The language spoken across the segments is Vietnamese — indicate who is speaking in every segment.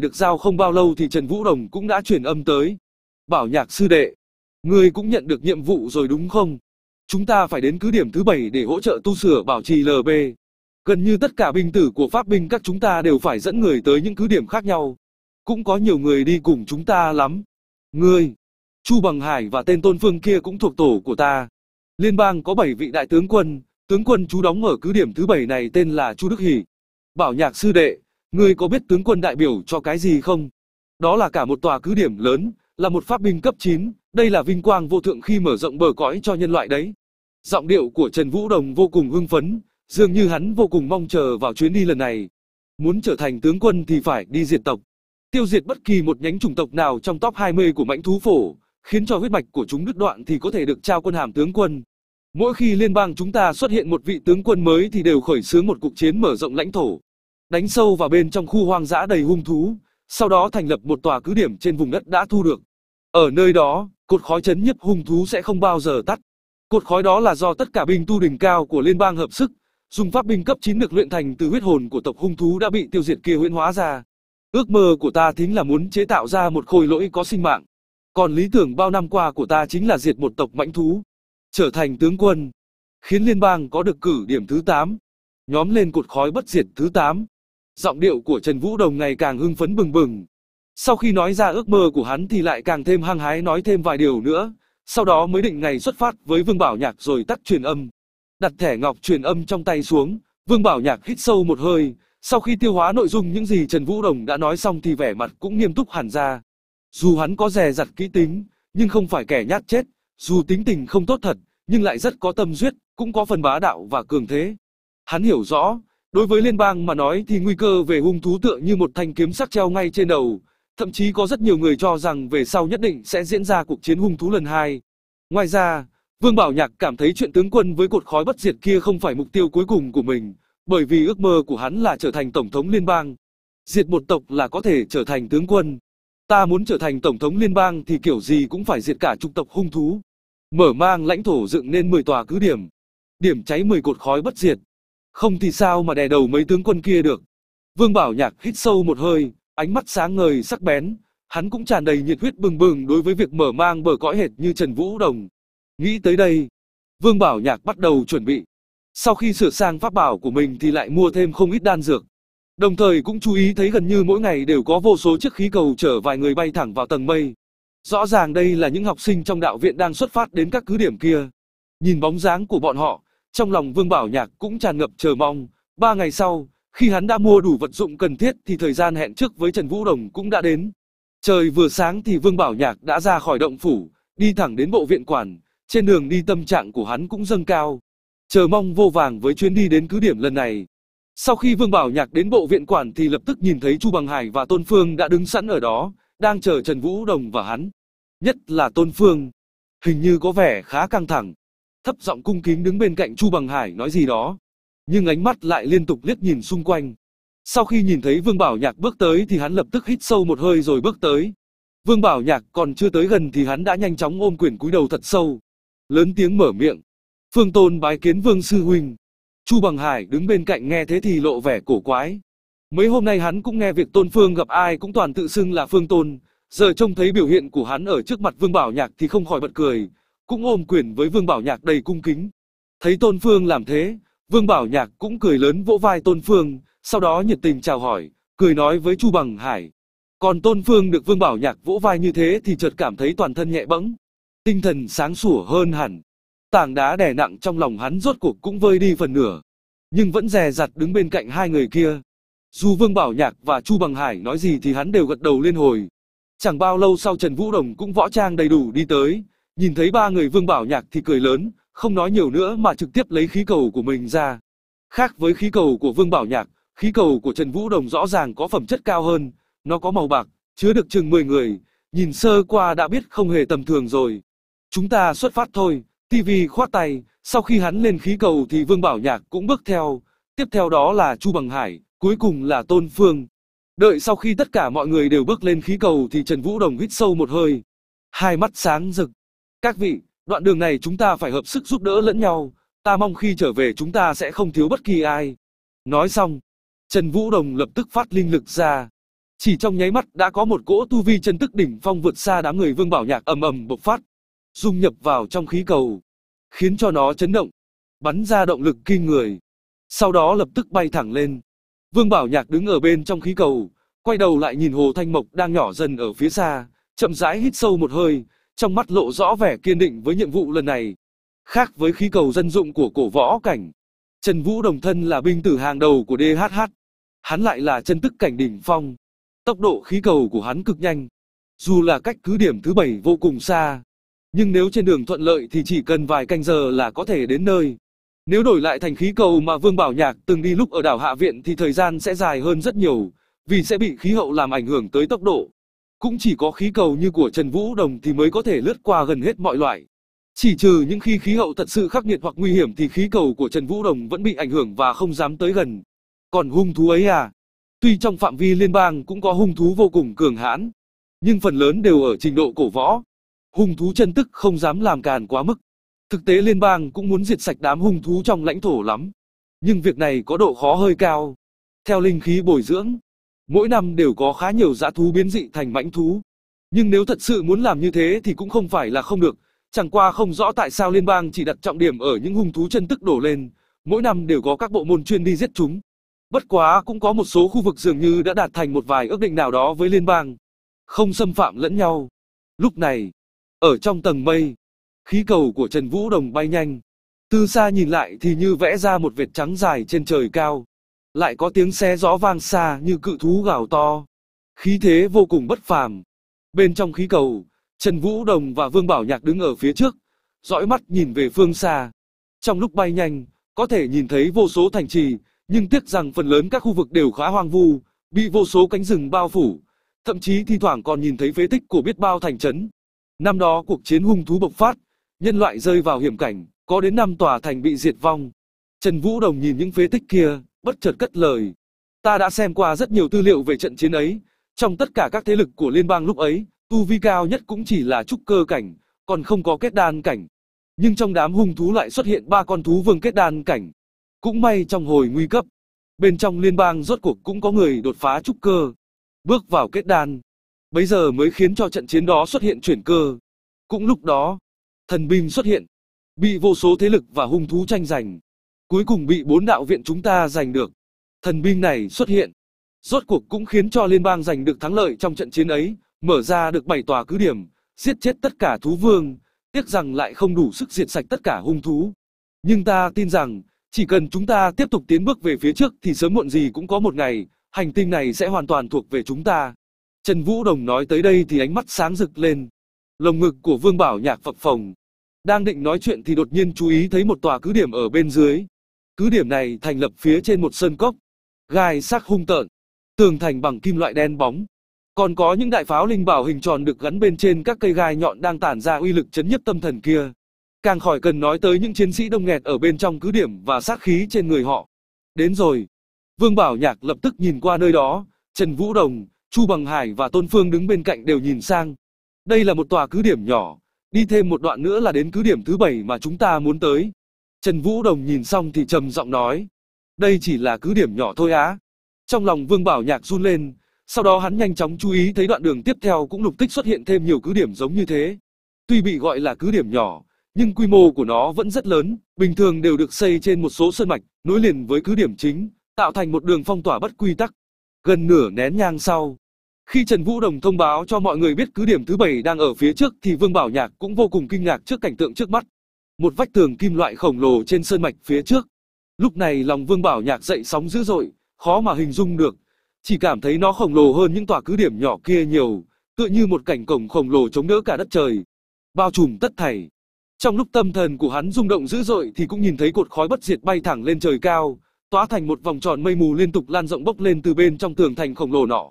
Speaker 1: được giao không bao lâu thì Trần Vũ Đồng cũng đã truyền âm tới. Bảo nhạc sư đệ, ngươi cũng nhận được nhiệm vụ rồi đúng không? Chúng ta phải đến cứ điểm thứ bảy để hỗ trợ tu sửa bảo trì LB. Gần như tất cả binh tử của Pháp binh các chúng ta đều phải dẫn người tới những cứ điểm khác nhau. Cũng có nhiều người đi cùng chúng ta lắm. Ngươi, Chu Bằng Hải và tên tôn phương kia cũng thuộc tổ của ta. Liên bang có 7 vị đại tướng quân, tướng quân chú đóng ở cứ điểm thứ bảy này tên là Chu Đức Hỷ. Bảo nhạc sư đệ, Ngươi có biết tướng quân đại biểu cho cái gì không? Đó là cả một tòa cứ điểm lớn, là một pháp binh cấp 9, đây là vinh quang vô thượng khi mở rộng bờ cõi cho nhân loại đấy. Giọng điệu của Trần Vũ Đồng vô cùng hưng phấn, dường như hắn vô cùng mong chờ vào chuyến đi lần này. Muốn trở thành tướng quân thì phải đi diệt tộc. Tiêu diệt bất kỳ một nhánh chủng tộc nào trong top 20 của mãnh thú phổ, khiến cho huyết mạch của chúng đứt đoạn thì có thể được trao quân hàm tướng quân. Mỗi khi liên bang chúng ta xuất hiện một vị tướng quân mới thì đều khởi xướng một cuộc chiến mở rộng lãnh thổ đánh sâu vào bên trong khu hoang dã đầy hung thú, sau đó thành lập một tòa cứ điểm trên vùng đất đã thu được. Ở nơi đó, cột khói chấn nhiếp hung thú sẽ không bao giờ tắt. Cột khói đó là do tất cả binh tu đỉnh cao của liên bang hợp sức, dùng pháp binh cấp 9 được luyện thành từ huyết hồn của tộc hung thú đã bị tiêu diệt kia huyễn hóa ra. Ước mơ của ta thính là muốn chế tạo ra một khôi lỗi có sinh mạng. Còn lý tưởng bao năm qua của ta chính là diệt một tộc mãnh thú, trở thành tướng quân, khiến liên bang có được cử điểm thứ 8, nhóm lên cột khói bất diệt thứ 8. Giọng điệu của Trần Vũ Đồng ngày càng hưng phấn bừng bừng. Sau khi nói ra ước mơ của hắn thì lại càng thêm hăng hái nói thêm vài điều nữa, sau đó mới định ngày xuất phát với Vương Bảo Nhạc rồi tắt truyền âm. Đặt thẻ ngọc truyền âm trong tay xuống, Vương Bảo Nhạc hít sâu một hơi, sau khi tiêu hóa nội dung những gì Trần Vũ Đồng đã nói xong thì vẻ mặt cũng nghiêm túc hẳn ra. Dù hắn có rè dặt kỹ tính, nhưng không phải kẻ nhát chết, dù tính tình không tốt thật, nhưng lại rất có tâm duyết, cũng có phần bá đạo và cường thế. Hắn hiểu rõ, Đối với liên bang mà nói thì nguy cơ về hung thú tựa như một thanh kiếm sắc treo ngay trên đầu, thậm chí có rất nhiều người cho rằng về sau nhất định sẽ diễn ra cuộc chiến hung thú lần hai. Ngoài ra, Vương Bảo Nhạc cảm thấy chuyện tướng quân với cột khói bất diệt kia không phải mục tiêu cuối cùng của mình, bởi vì ước mơ của hắn là trở thành tổng thống liên bang. Diệt một tộc là có thể trở thành tướng quân. Ta muốn trở thành tổng thống liên bang thì kiểu gì cũng phải diệt cả chục tộc hung thú. Mở mang lãnh thổ dựng nên 10 tòa cứ điểm. Điểm cháy 10 cột khói bất diệt. Không thì sao mà đè đầu mấy tướng quân kia được. Vương Bảo Nhạc hít sâu một hơi, ánh mắt sáng ngời sắc bén, hắn cũng tràn đầy nhiệt huyết bừng bừng đối với việc mở mang bờ cõi hệt như Trần Vũ Đồng. Nghĩ tới đây, Vương Bảo Nhạc bắt đầu chuẩn bị. Sau khi sửa sang pháp bảo của mình thì lại mua thêm không ít đan dược. Đồng thời cũng chú ý thấy gần như mỗi ngày đều có vô số chiếc khí cầu chở vài người bay thẳng vào tầng mây. Rõ ràng đây là những học sinh trong đạo viện đang xuất phát đến các cứ điểm kia. Nhìn bóng dáng của bọn họ, trong lòng Vương Bảo Nhạc cũng tràn ngập chờ mong, ba ngày sau, khi hắn đã mua đủ vật dụng cần thiết thì thời gian hẹn trước với Trần Vũ Đồng cũng đã đến. Trời vừa sáng thì Vương Bảo Nhạc đã ra khỏi động phủ, đi thẳng đến bộ viện quản, trên đường đi tâm trạng của hắn cũng dâng cao. Chờ mong vô vàng với chuyến đi đến cứ điểm lần này. Sau khi Vương Bảo Nhạc đến bộ viện quản thì lập tức nhìn thấy Chu Bằng Hải và Tôn Phương đã đứng sẵn ở đó, đang chờ Trần Vũ Đồng và hắn. Nhất là Tôn Phương. Hình như có vẻ khá căng thẳng thấp giọng cung kính đứng bên cạnh Chu Bằng Hải nói gì đó. Nhưng ánh mắt lại liên tục liếc nhìn xung quanh. Sau khi nhìn thấy Vương Bảo Nhạc bước tới thì hắn lập tức hít sâu một hơi rồi bước tới. Vương Bảo Nhạc còn chưa tới gần thì hắn đã nhanh chóng ôm quyền cúi đầu thật sâu. Lớn tiếng mở miệng. Phương Tôn bái kiến Vương Sư Huynh. Chu Bằng Hải đứng bên cạnh nghe thế thì lộ vẻ cổ quái. Mấy hôm nay hắn cũng nghe việc Tôn Phương gặp ai cũng toàn tự xưng là Phương Tôn. Giờ trông thấy biểu hiện của hắn ở trước mặt Vương Bảo Nhạc thì không khỏi bật cười, cũng ôm quyền với Vương Bảo Nhạc đầy cung kính. Thấy Tôn Phương làm thế, Vương Bảo Nhạc cũng cười lớn vỗ vai Tôn Phương, sau đó nhiệt tình chào hỏi, cười nói với Chu Bằng Hải. Còn Tôn Phương được Vương Bảo Nhạc vỗ vai như thế thì chợt cảm thấy toàn thân nhẹ bẫng, tinh thần sáng sủa hơn hẳn. Tảng đá đè nặng trong lòng hắn rốt cuộc cũng vơi đi phần nửa, nhưng vẫn dè dặt đứng bên cạnh hai người kia. Dù Vương Bảo Nhạc và Chu Bằng Hải nói gì thì hắn đều gật đầu liên hồi. Chẳng bao lâu sau Trần Vũ Đồng cũng võ trang đầy đủ đi tới, Nhìn thấy ba người Vương Bảo Nhạc thì cười lớn, không nói nhiều nữa mà trực tiếp lấy khí cầu của mình ra. Khác với khí cầu của Vương Bảo Nhạc, khí cầu của Trần Vũ Đồng rõ ràng có phẩm chất cao hơn, nó có màu bạc, chứa được chừng 10 người, nhìn sơ qua đã biết không hề tầm thường rồi. Chúng ta xuất phát thôi, TV khoát tay, sau khi hắn lên khí cầu thì Vương Bảo Nhạc cũng bước theo, tiếp theo đó là Chu Bằng Hải, cuối cùng là Tôn Phương. Đợi sau khi tất cả mọi người đều bước lên khí cầu thì Trần Vũ Đồng hít sâu một hơi, hai mắt sáng rực, các vị, đoạn đường này chúng ta phải hợp sức giúp đỡ lẫn nhau, ta mong khi trở về chúng ta sẽ không thiếu bất kỳ ai. Nói xong, Trần Vũ Đồng lập tức phát linh lực ra. Chỉ trong nháy mắt đã có một cỗ tu vi chân tức đỉnh phong vượt xa đám người Vương Bảo Nhạc ầm ầm bộc phát, dung nhập vào trong khí cầu, khiến cho nó chấn động, bắn ra động lực kinh người. Sau đó lập tức bay thẳng lên. Vương Bảo Nhạc đứng ở bên trong khí cầu, quay đầu lại nhìn Hồ Thanh Mộc đang nhỏ dần ở phía xa, chậm rãi hít sâu một hơi, trong mắt lộ rõ vẻ kiên định với nhiệm vụ lần này. Khác với khí cầu dân dụng của cổ võ cảnh, Trần Vũ đồng thân là binh tử hàng đầu của DHH. Hắn lại là chân tức cảnh đỉnh phong. Tốc độ khí cầu của hắn cực nhanh. Dù là cách cứ điểm thứ bảy vô cùng xa. Nhưng nếu trên đường thuận lợi thì chỉ cần vài canh giờ là có thể đến nơi. Nếu đổi lại thành khí cầu mà Vương Bảo Nhạc từng đi lúc ở đảo Hạ Viện thì thời gian sẽ dài hơn rất nhiều, vì sẽ bị khí hậu làm ảnh hưởng tới tốc độ. Cũng chỉ có khí cầu như của Trần Vũ Đồng thì mới có thể lướt qua gần hết mọi loại. Chỉ trừ những khi khí hậu thật sự khắc nghiệt hoặc nguy hiểm thì khí cầu của Trần Vũ Đồng vẫn bị ảnh hưởng và không dám tới gần. Còn hung thú ấy à? Tuy trong phạm vi liên bang cũng có hung thú vô cùng cường hãn, nhưng phần lớn đều ở trình độ cổ võ. Hung thú chân tức không dám làm càn quá mức. Thực tế liên bang cũng muốn diệt sạch đám hung thú trong lãnh thổ lắm. Nhưng việc này có độ khó hơi cao. Theo linh khí bồi dưỡng, mỗi năm đều có khá nhiều dã thú biến dị thành mãnh thú. Nhưng nếu thật sự muốn làm như thế thì cũng không phải là không được, chẳng qua không rõ tại sao liên bang chỉ đặt trọng điểm ở những hung thú chân tức đổ lên, mỗi năm đều có các bộ môn chuyên đi giết chúng. Bất quá cũng có một số khu vực dường như đã đạt thành một vài ước định nào đó với liên bang, không xâm phạm lẫn nhau. Lúc này, ở trong tầng mây, khí cầu của Trần Vũ Đồng bay nhanh, từ xa nhìn lại thì như vẽ ra một vệt trắng dài trên trời cao lại có tiếng xe gió vang xa như cự thú gào to. Khí thế vô cùng bất phàm. Bên trong khí cầu, Trần Vũ Đồng và Vương Bảo Nhạc đứng ở phía trước, dõi mắt nhìn về phương xa. Trong lúc bay nhanh, có thể nhìn thấy vô số thành trì, nhưng tiếc rằng phần lớn các khu vực đều khá hoang vu, bị vô số cánh rừng bao phủ, thậm chí thi thoảng còn nhìn thấy phế tích của biết bao thành trấn. Năm đó cuộc chiến hung thú bộc phát, nhân loại rơi vào hiểm cảnh, có đến năm tòa thành bị diệt vong. Trần Vũ Đồng nhìn những phế tích kia, bất chợt cất lời. Ta đã xem qua rất nhiều tư liệu về trận chiến ấy, trong tất cả các thế lực của liên bang lúc ấy, tu vi cao nhất cũng chỉ là trúc cơ cảnh, còn không có kết đan cảnh. Nhưng trong đám hung thú lại xuất hiện ba con thú vương kết đan cảnh. Cũng may trong hồi nguy cấp, bên trong liên bang rốt cuộc cũng có người đột phá trúc cơ, bước vào kết đan. bây giờ mới khiến cho trận chiến đó xuất hiện chuyển cơ. Cũng lúc đó, thần binh xuất hiện, bị vô số thế lực và hung thú tranh giành cuối cùng bị bốn đạo viện chúng ta giành được. Thần binh này xuất hiện, rốt cuộc cũng khiến cho liên bang giành được thắng lợi trong trận chiến ấy, mở ra được bảy tòa cứ điểm, giết chết tất cả thú vương, tiếc rằng lại không đủ sức diệt sạch tất cả hung thú. Nhưng ta tin rằng, chỉ cần chúng ta tiếp tục tiến bước về phía trước thì sớm muộn gì cũng có một ngày, hành tinh này sẽ hoàn toàn thuộc về chúng ta. Trần Vũ Đồng nói tới đây thì ánh mắt sáng rực lên. Lồng ngực của Vương Bảo Nhạc phập phồng. Đang định nói chuyện thì đột nhiên chú ý thấy một tòa cứ điểm ở bên dưới. Cứ điểm này thành lập phía trên một sơn cốc, gai sắc hung tợn, tường thành bằng kim loại đen bóng. Còn có những đại pháo linh bảo hình tròn được gắn bên trên các cây gai nhọn đang tản ra uy lực chấn nhất tâm thần kia. Càng khỏi cần nói tới những chiến sĩ đông nghẹt ở bên trong cứ điểm và sát khí trên người họ. Đến rồi. Vương Bảo Nhạc lập tức nhìn qua nơi đó, Trần Vũ Đồng, Chu Bằng Hải và Tôn Phương đứng bên cạnh đều nhìn sang. Đây là một tòa cứ điểm nhỏ, đi thêm một đoạn nữa là đến cứ điểm thứ bảy mà chúng ta muốn tới. Trần Vũ Đồng nhìn xong thì trầm giọng nói. Đây chỉ là cứ điểm nhỏ thôi á. Trong lòng Vương Bảo Nhạc run lên, sau đó hắn nhanh chóng chú ý thấy đoạn đường tiếp theo cũng lục tích xuất hiện thêm nhiều cứ điểm giống như thế. Tuy bị gọi là cứ điểm nhỏ, nhưng quy mô của nó vẫn rất lớn, bình thường đều được xây trên một số sơn mạch, nối liền với cứ điểm chính, tạo thành một đường phong tỏa bất quy tắc. Gần nửa nén nhang sau, khi Trần Vũ Đồng thông báo cho mọi người biết cứ điểm thứ bảy đang ở phía trước thì Vương Bảo Nhạc cũng vô cùng kinh ngạc trước cảnh tượng trước mắt một vách tường kim loại khổng lồ trên sơn mạch phía trước. Lúc này lòng Vương Bảo Nhạc dậy sóng dữ dội, khó mà hình dung được, chỉ cảm thấy nó khổng lồ hơn những tòa cứ điểm nhỏ kia nhiều, tựa như một cảnh cổng khổng lồ chống đỡ cả đất trời, bao trùm tất thảy. Trong lúc tâm thần của hắn rung động dữ dội thì cũng nhìn thấy cột khói bất diệt bay thẳng lên trời cao, tỏa thành một vòng tròn mây mù liên tục lan rộng bốc lên từ bên trong tường thành khổng lồ nọ.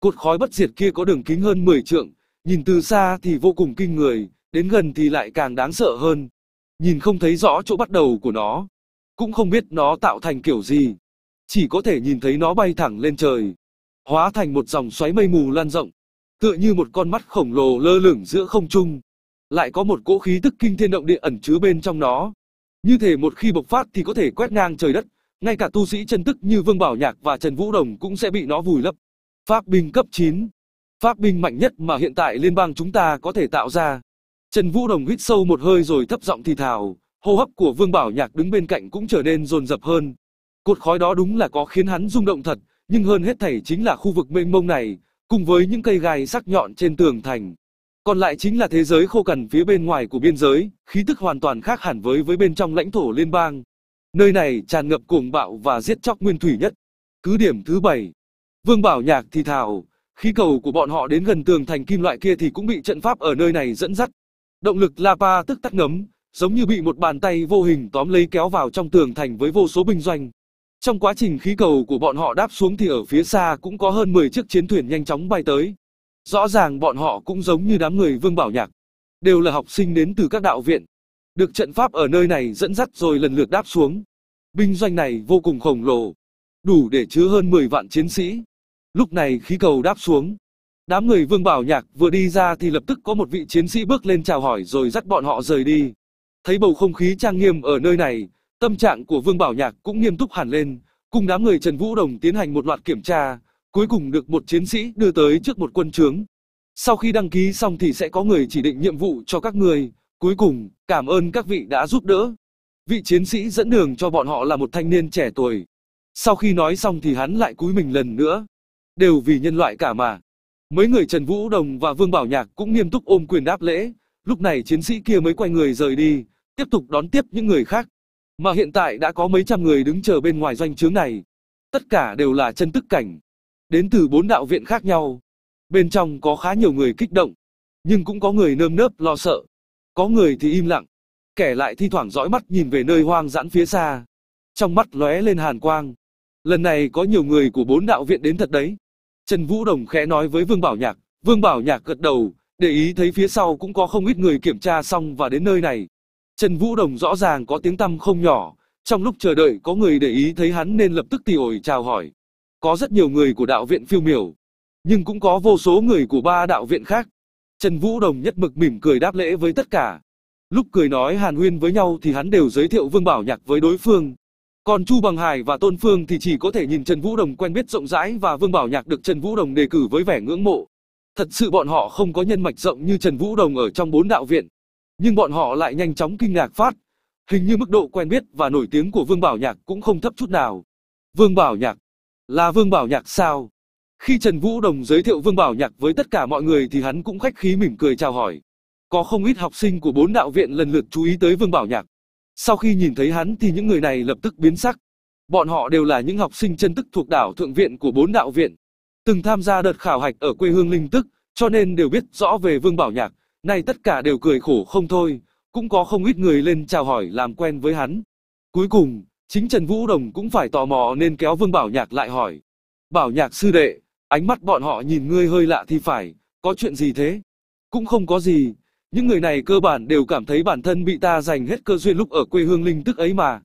Speaker 1: Cột khói bất diệt kia có đường kính hơn 10 trượng, nhìn từ xa thì vô cùng kinh người, đến gần thì lại càng đáng sợ hơn nhìn không thấy rõ chỗ bắt đầu của nó. Cũng không biết nó tạo thành kiểu gì. Chỉ có thể nhìn thấy nó bay thẳng lên trời. Hóa thành một dòng xoáy mây mù lan rộng. Tựa như một con mắt khổng lồ lơ lửng giữa không trung. Lại có một cỗ khí tức kinh thiên động địa ẩn chứa bên trong nó. Như thể một khi bộc phát thì có thể quét ngang trời đất. Ngay cả tu sĩ chân tức như Vương Bảo Nhạc và Trần Vũ Đồng cũng sẽ bị nó vùi lấp. Pháp binh cấp 9 Pháp binh mạnh nhất mà hiện tại liên bang chúng ta có thể tạo ra. Trần Vũ Đồng hít sâu một hơi rồi thấp giọng thì thào, hô hấp của Vương Bảo Nhạc đứng bên cạnh cũng trở nên dồn dập hơn. Cột khói đó đúng là có khiến hắn rung động thật, nhưng hơn hết thảy chính là khu vực mênh mông này, cùng với những cây gai sắc nhọn trên tường thành. Còn lại chính là thế giới khô cằn phía bên ngoài của biên giới, khí tức hoàn toàn khác hẳn với với bên trong lãnh thổ liên bang. Nơi này tràn ngập cuồng bạo và giết chóc nguyên thủy nhất. Cứ điểm thứ bảy, Vương Bảo Nhạc thì thào, khí cầu của bọn họ đến gần tường thành kim loại kia thì cũng bị trận pháp ở nơi này dẫn dắt, Động lực Lapa tức tắt ngấm, giống như bị một bàn tay vô hình tóm lấy kéo vào trong tường thành với vô số binh doanh. Trong quá trình khí cầu của bọn họ đáp xuống thì ở phía xa cũng có hơn 10 chiếc chiến thuyền nhanh chóng bay tới. Rõ ràng bọn họ cũng giống như đám người Vương Bảo Nhạc, đều là học sinh đến từ các đạo viện. Được trận pháp ở nơi này dẫn dắt rồi lần lượt đáp xuống. Binh doanh này vô cùng khổng lồ, đủ để chứa hơn 10 vạn chiến sĩ. Lúc này khí cầu đáp xuống, Đám người Vương Bảo Nhạc vừa đi ra thì lập tức có một vị chiến sĩ bước lên chào hỏi rồi dắt bọn họ rời đi. Thấy bầu không khí trang nghiêm ở nơi này, tâm trạng của Vương Bảo Nhạc cũng nghiêm túc hẳn lên, cùng đám người Trần Vũ Đồng tiến hành một loạt kiểm tra, cuối cùng được một chiến sĩ đưa tới trước một quân trướng. Sau khi đăng ký xong thì sẽ có người chỉ định nhiệm vụ cho các người, cuối cùng cảm ơn các vị đã giúp đỡ. Vị chiến sĩ dẫn đường cho bọn họ là một thanh niên trẻ tuổi. Sau khi nói xong thì hắn lại cúi mình lần nữa. Đều vì nhân loại cả mà. Mấy người Trần Vũ Đồng và Vương Bảo Nhạc cũng nghiêm túc ôm quyền đáp lễ, lúc này chiến sĩ kia mới quay người rời đi, tiếp tục đón tiếp những người khác. Mà hiện tại đã có mấy trăm người đứng chờ bên ngoài doanh trướng này. Tất cả đều là chân tức cảnh, đến từ bốn đạo viện khác nhau. Bên trong có khá nhiều người kích động, nhưng cũng có người nơm nớp lo sợ. Có người thì im lặng, kẻ lại thi thoảng dõi mắt nhìn về nơi hoang dãn phía xa. Trong mắt lóe lên hàn quang. Lần này có nhiều người của bốn đạo viện đến thật đấy. Trần Vũ Đồng khẽ nói với Vương Bảo Nhạc, Vương Bảo Nhạc gật đầu, để ý thấy phía sau cũng có không ít người kiểm tra xong và đến nơi này. Trần Vũ Đồng rõ ràng có tiếng tăm không nhỏ, trong lúc chờ đợi có người để ý thấy hắn nên lập tức tỉ ổi chào hỏi. Có rất nhiều người của đạo viện phiêu miểu, nhưng cũng có vô số người của ba đạo viện khác. Trần Vũ Đồng nhất mực mỉm cười đáp lễ với tất cả. Lúc cười nói hàn huyên với nhau thì hắn đều giới thiệu Vương Bảo Nhạc với đối phương, còn Chu Bằng Hải và Tôn Phương thì chỉ có thể nhìn Trần Vũ Đồng quen biết rộng rãi và Vương Bảo Nhạc được Trần Vũ Đồng đề cử với vẻ ngưỡng mộ. Thật sự bọn họ không có nhân mạch rộng như Trần Vũ Đồng ở trong bốn đạo viện. Nhưng bọn họ lại nhanh chóng kinh ngạc phát. Hình như mức độ quen biết và nổi tiếng của Vương Bảo Nhạc cũng không thấp chút nào. Vương Bảo Nhạc? Là Vương Bảo Nhạc sao? Khi Trần Vũ Đồng giới thiệu Vương Bảo Nhạc với tất cả mọi người thì hắn cũng khách khí mỉm cười chào hỏi. Có không ít học sinh của bốn đạo viện lần lượt chú ý tới Vương Bảo Nhạc. Sau khi nhìn thấy hắn thì những người này lập tức biến sắc. Bọn họ đều là những học sinh chân tức thuộc đảo thượng viện của bốn đạo viện, từng tham gia đợt khảo hạch ở quê hương Linh Tức, cho nên đều biết rõ về Vương Bảo Nhạc, nay tất cả đều cười khổ không thôi, cũng có không ít người lên chào hỏi làm quen với hắn. Cuối cùng, chính Trần Vũ Đồng cũng phải tò mò nên kéo Vương Bảo Nhạc lại hỏi. Bảo Nhạc sư đệ, ánh mắt bọn họ nhìn ngươi hơi lạ thì phải, có chuyện gì thế? Cũng không có gì, những người này cơ bản đều cảm thấy bản thân bị ta dành hết cơ duyên lúc ở quê hương linh tức ấy mà.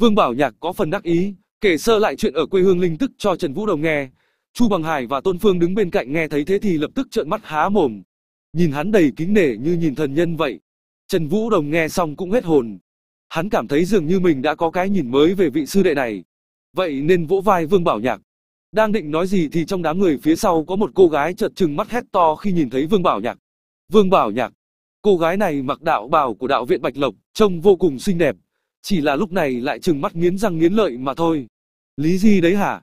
Speaker 1: Vương Bảo Nhạc có phần đắc ý, kể sơ lại chuyện ở quê hương linh tức cho Trần Vũ Đồng nghe. Chu Bằng Hải và Tôn Phương đứng bên cạnh nghe thấy thế thì lập tức trợn mắt há mồm. Nhìn hắn đầy kính nể như nhìn thần nhân vậy. Trần Vũ Đồng nghe xong cũng hết hồn. Hắn cảm thấy dường như mình đã có cái nhìn mới về vị sư đệ này. Vậy nên vỗ vai Vương Bảo Nhạc. Đang định nói gì thì trong đám người phía sau có một cô gái chợt trừng mắt hét to khi nhìn thấy Vương Bảo Nhạc. Vương Bảo Nhạc, Cô gái này mặc đạo bào của đạo viện Bạch Lộc, trông vô cùng xinh đẹp. Chỉ là lúc này lại trừng mắt nghiến răng nghiến lợi mà thôi. Lý gì đấy hả?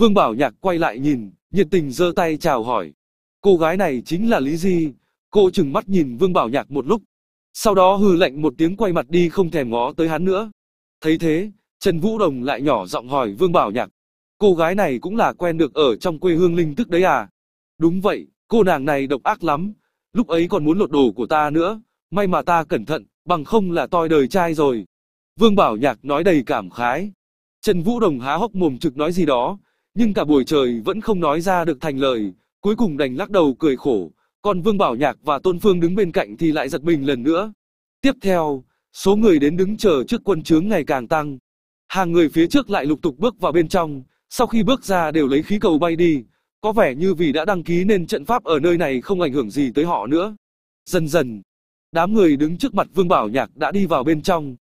Speaker 1: Vương Bảo Nhạc quay lại nhìn, nhiệt tình giơ tay chào hỏi. Cô gái này chính là Lý Di. Cô trừng mắt nhìn Vương Bảo Nhạc một lúc. Sau đó hừ lạnh một tiếng quay mặt đi không thèm ngó tới hắn nữa. Thấy thế, Trần Vũ Đồng lại nhỏ giọng hỏi Vương Bảo Nhạc. Cô gái này cũng là quen được ở trong quê hương linh tức đấy à? Đúng vậy, cô nàng này độc ác lắm, lúc ấy còn muốn lột đồ của ta nữa, may mà ta cẩn thận, bằng không là toi đời trai rồi. Vương Bảo Nhạc nói đầy cảm khái. Trần Vũ Đồng há hốc mồm trực nói gì đó, nhưng cả buổi trời vẫn không nói ra được thành lời, cuối cùng đành lắc đầu cười khổ, còn Vương Bảo Nhạc và Tôn Phương đứng bên cạnh thì lại giật mình lần nữa. Tiếp theo, số người đến đứng chờ trước quân chướng ngày càng tăng. Hàng người phía trước lại lục tục bước vào bên trong, sau khi bước ra đều lấy khí cầu bay đi, có vẻ như vì đã đăng ký nên trận pháp ở nơi này không ảnh hưởng gì tới họ nữa. Dần dần, đám người đứng trước mặt Vương Bảo Nhạc đã đi vào bên trong.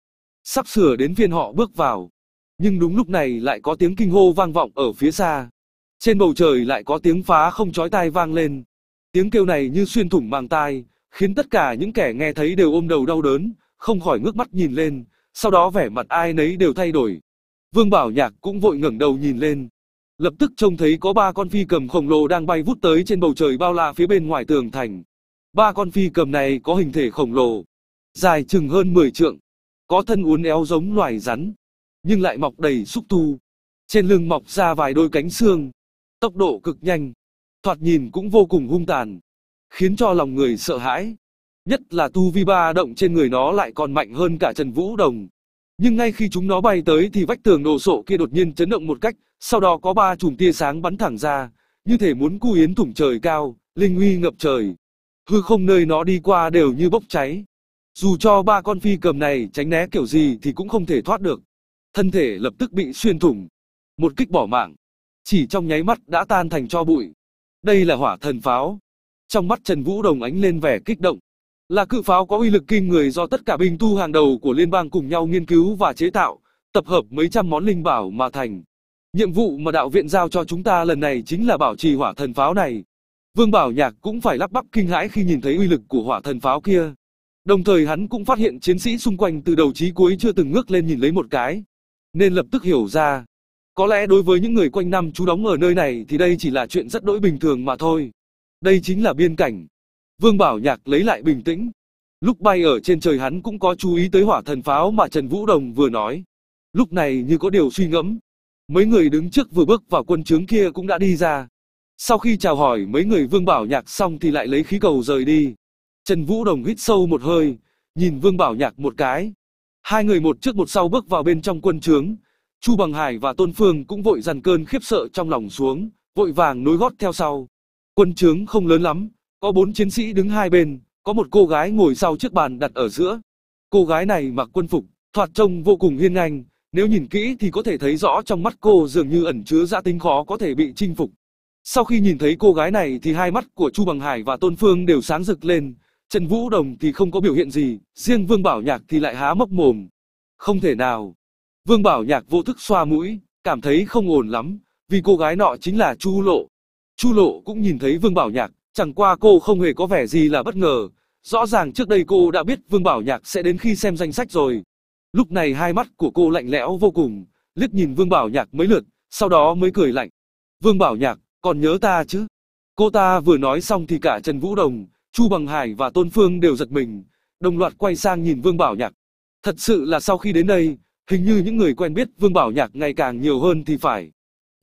Speaker 1: Sắp sửa đến phiên họ bước vào. Nhưng đúng lúc này lại có tiếng kinh hô vang vọng ở phía xa. Trên bầu trời lại có tiếng phá không chói tai vang lên. Tiếng kêu này như xuyên thủng màng tai, khiến tất cả những kẻ nghe thấy đều ôm đầu đau đớn, không khỏi ngước mắt nhìn lên, sau đó vẻ mặt ai nấy đều thay đổi. Vương Bảo Nhạc cũng vội ngẩng đầu nhìn lên, Lập tức trông thấy có ba con phi cầm khổng lồ đang bay vút tới trên bầu trời bao la phía bên ngoài tường thành. Ba con phi cầm này có hình thể khổng lồ, dài chừng hơn 10 trượng, có thân uốn éo giống loài rắn, nhưng lại mọc đầy xúc tu. Trên lưng mọc ra vài đôi cánh xương, tốc độ cực nhanh, thoạt nhìn cũng vô cùng hung tàn, khiến cho lòng người sợ hãi. Nhất là tu vi ba động trên người nó lại còn mạnh hơn cả Trần Vũ Đồng. Nhưng ngay khi chúng nó bay tới thì vách tường đồ sộ kia đột nhiên chấn động một cách sau đó có ba chùm tia sáng bắn thẳng ra, như thể muốn cu yến thủng trời cao, linh uy ngập trời. Hư không nơi nó đi qua đều như bốc cháy. Dù cho ba con phi cầm này tránh né kiểu gì thì cũng không thể thoát được. Thân thể lập tức bị xuyên thủng. Một kích bỏ mạng. Chỉ trong nháy mắt đã tan thành cho bụi. Đây là hỏa thần pháo. Trong mắt Trần Vũ Đồng ánh lên vẻ kích động. Là cự pháo có uy lực kinh người do tất cả binh tu hàng đầu của liên bang cùng nhau nghiên cứu và chế tạo, tập hợp mấy trăm món linh bảo mà thành, Nhiệm vụ mà đạo viện giao cho chúng ta lần này chính là bảo trì hỏa thần pháo này. Vương Bảo Nhạc cũng phải lắp bắp kinh hãi khi nhìn thấy uy lực của hỏa thần pháo kia. Đồng thời hắn cũng phát hiện chiến sĩ xung quanh từ đầu chí cuối chưa từng ngước lên nhìn lấy một cái. Nên lập tức hiểu ra. Có lẽ đối với những người quanh năm chú đóng ở nơi này thì đây chỉ là chuyện rất đỗi bình thường mà thôi. Đây chính là biên cảnh. Vương Bảo Nhạc lấy lại bình tĩnh. Lúc bay ở trên trời hắn cũng có chú ý tới hỏa thần pháo mà Trần Vũ Đồng vừa nói. Lúc này như có điều suy ngẫm, Mấy người đứng trước vừa bước vào quân trướng kia cũng đã đi ra. Sau khi chào hỏi mấy người Vương Bảo Nhạc xong thì lại lấy khí cầu rời đi. Trần Vũ Đồng hít sâu một hơi, nhìn Vương Bảo Nhạc một cái. Hai người một trước một sau bước vào bên trong quân trướng. Chu Bằng Hải và Tôn Phương cũng vội dằn cơn khiếp sợ trong lòng xuống, vội vàng nối gót theo sau. Quân trướng không lớn lắm, có bốn chiến sĩ đứng hai bên, có một cô gái ngồi sau chiếc bàn đặt ở giữa. Cô gái này mặc quân phục, thoạt trông vô cùng hiên ngang, nếu nhìn kỹ thì có thể thấy rõ trong mắt cô dường như ẩn chứa dã tính khó có thể bị chinh phục. Sau khi nhìn thấy cô gái này thì hai mắt của Chu Bằng Hải và Tôn Phương đều sáng rực lên, Trần Vũ Đồng thì không có biểu hiện gì, riêng Vương Bảo Nhạc thì lại há mốc mồm. Không thể nào. Vương Bảo Nhạc vô thức xoa mũi, cảm thấy không ổn lắm, vì cô gái nọ chính là Chu Lộ. Chu Lộ cũng nhìn thấy Vương Bảo Nhạc, chẳng qua cô không hề có vẻ gì là bất ngờ. Rõ ràng trước đây cô đã biết Vương Bảo Nhạc sẽ đến khi xem danh sách rồi, Lúc này hai mắt của cô lạnh lẽo vô cùng, liếc nhìn Vương Bảo Nhạc mấy lượt, sau đó mới cười lạnh. Vương Bảo Nhạc, còn nhớ ta chứ? Cô ta vừa nói xong thì cả Trần Vũ Đồng, Chu Bằng Hải và Tôn Phương đều giật mình, đồng loạt quay sang nhìn Vương Bảo Nhạc. Thật sự là sau khi đến đây, hình như những người quen biết Vương Bảo Nhạc ngày càng nhiều hơn thì phải.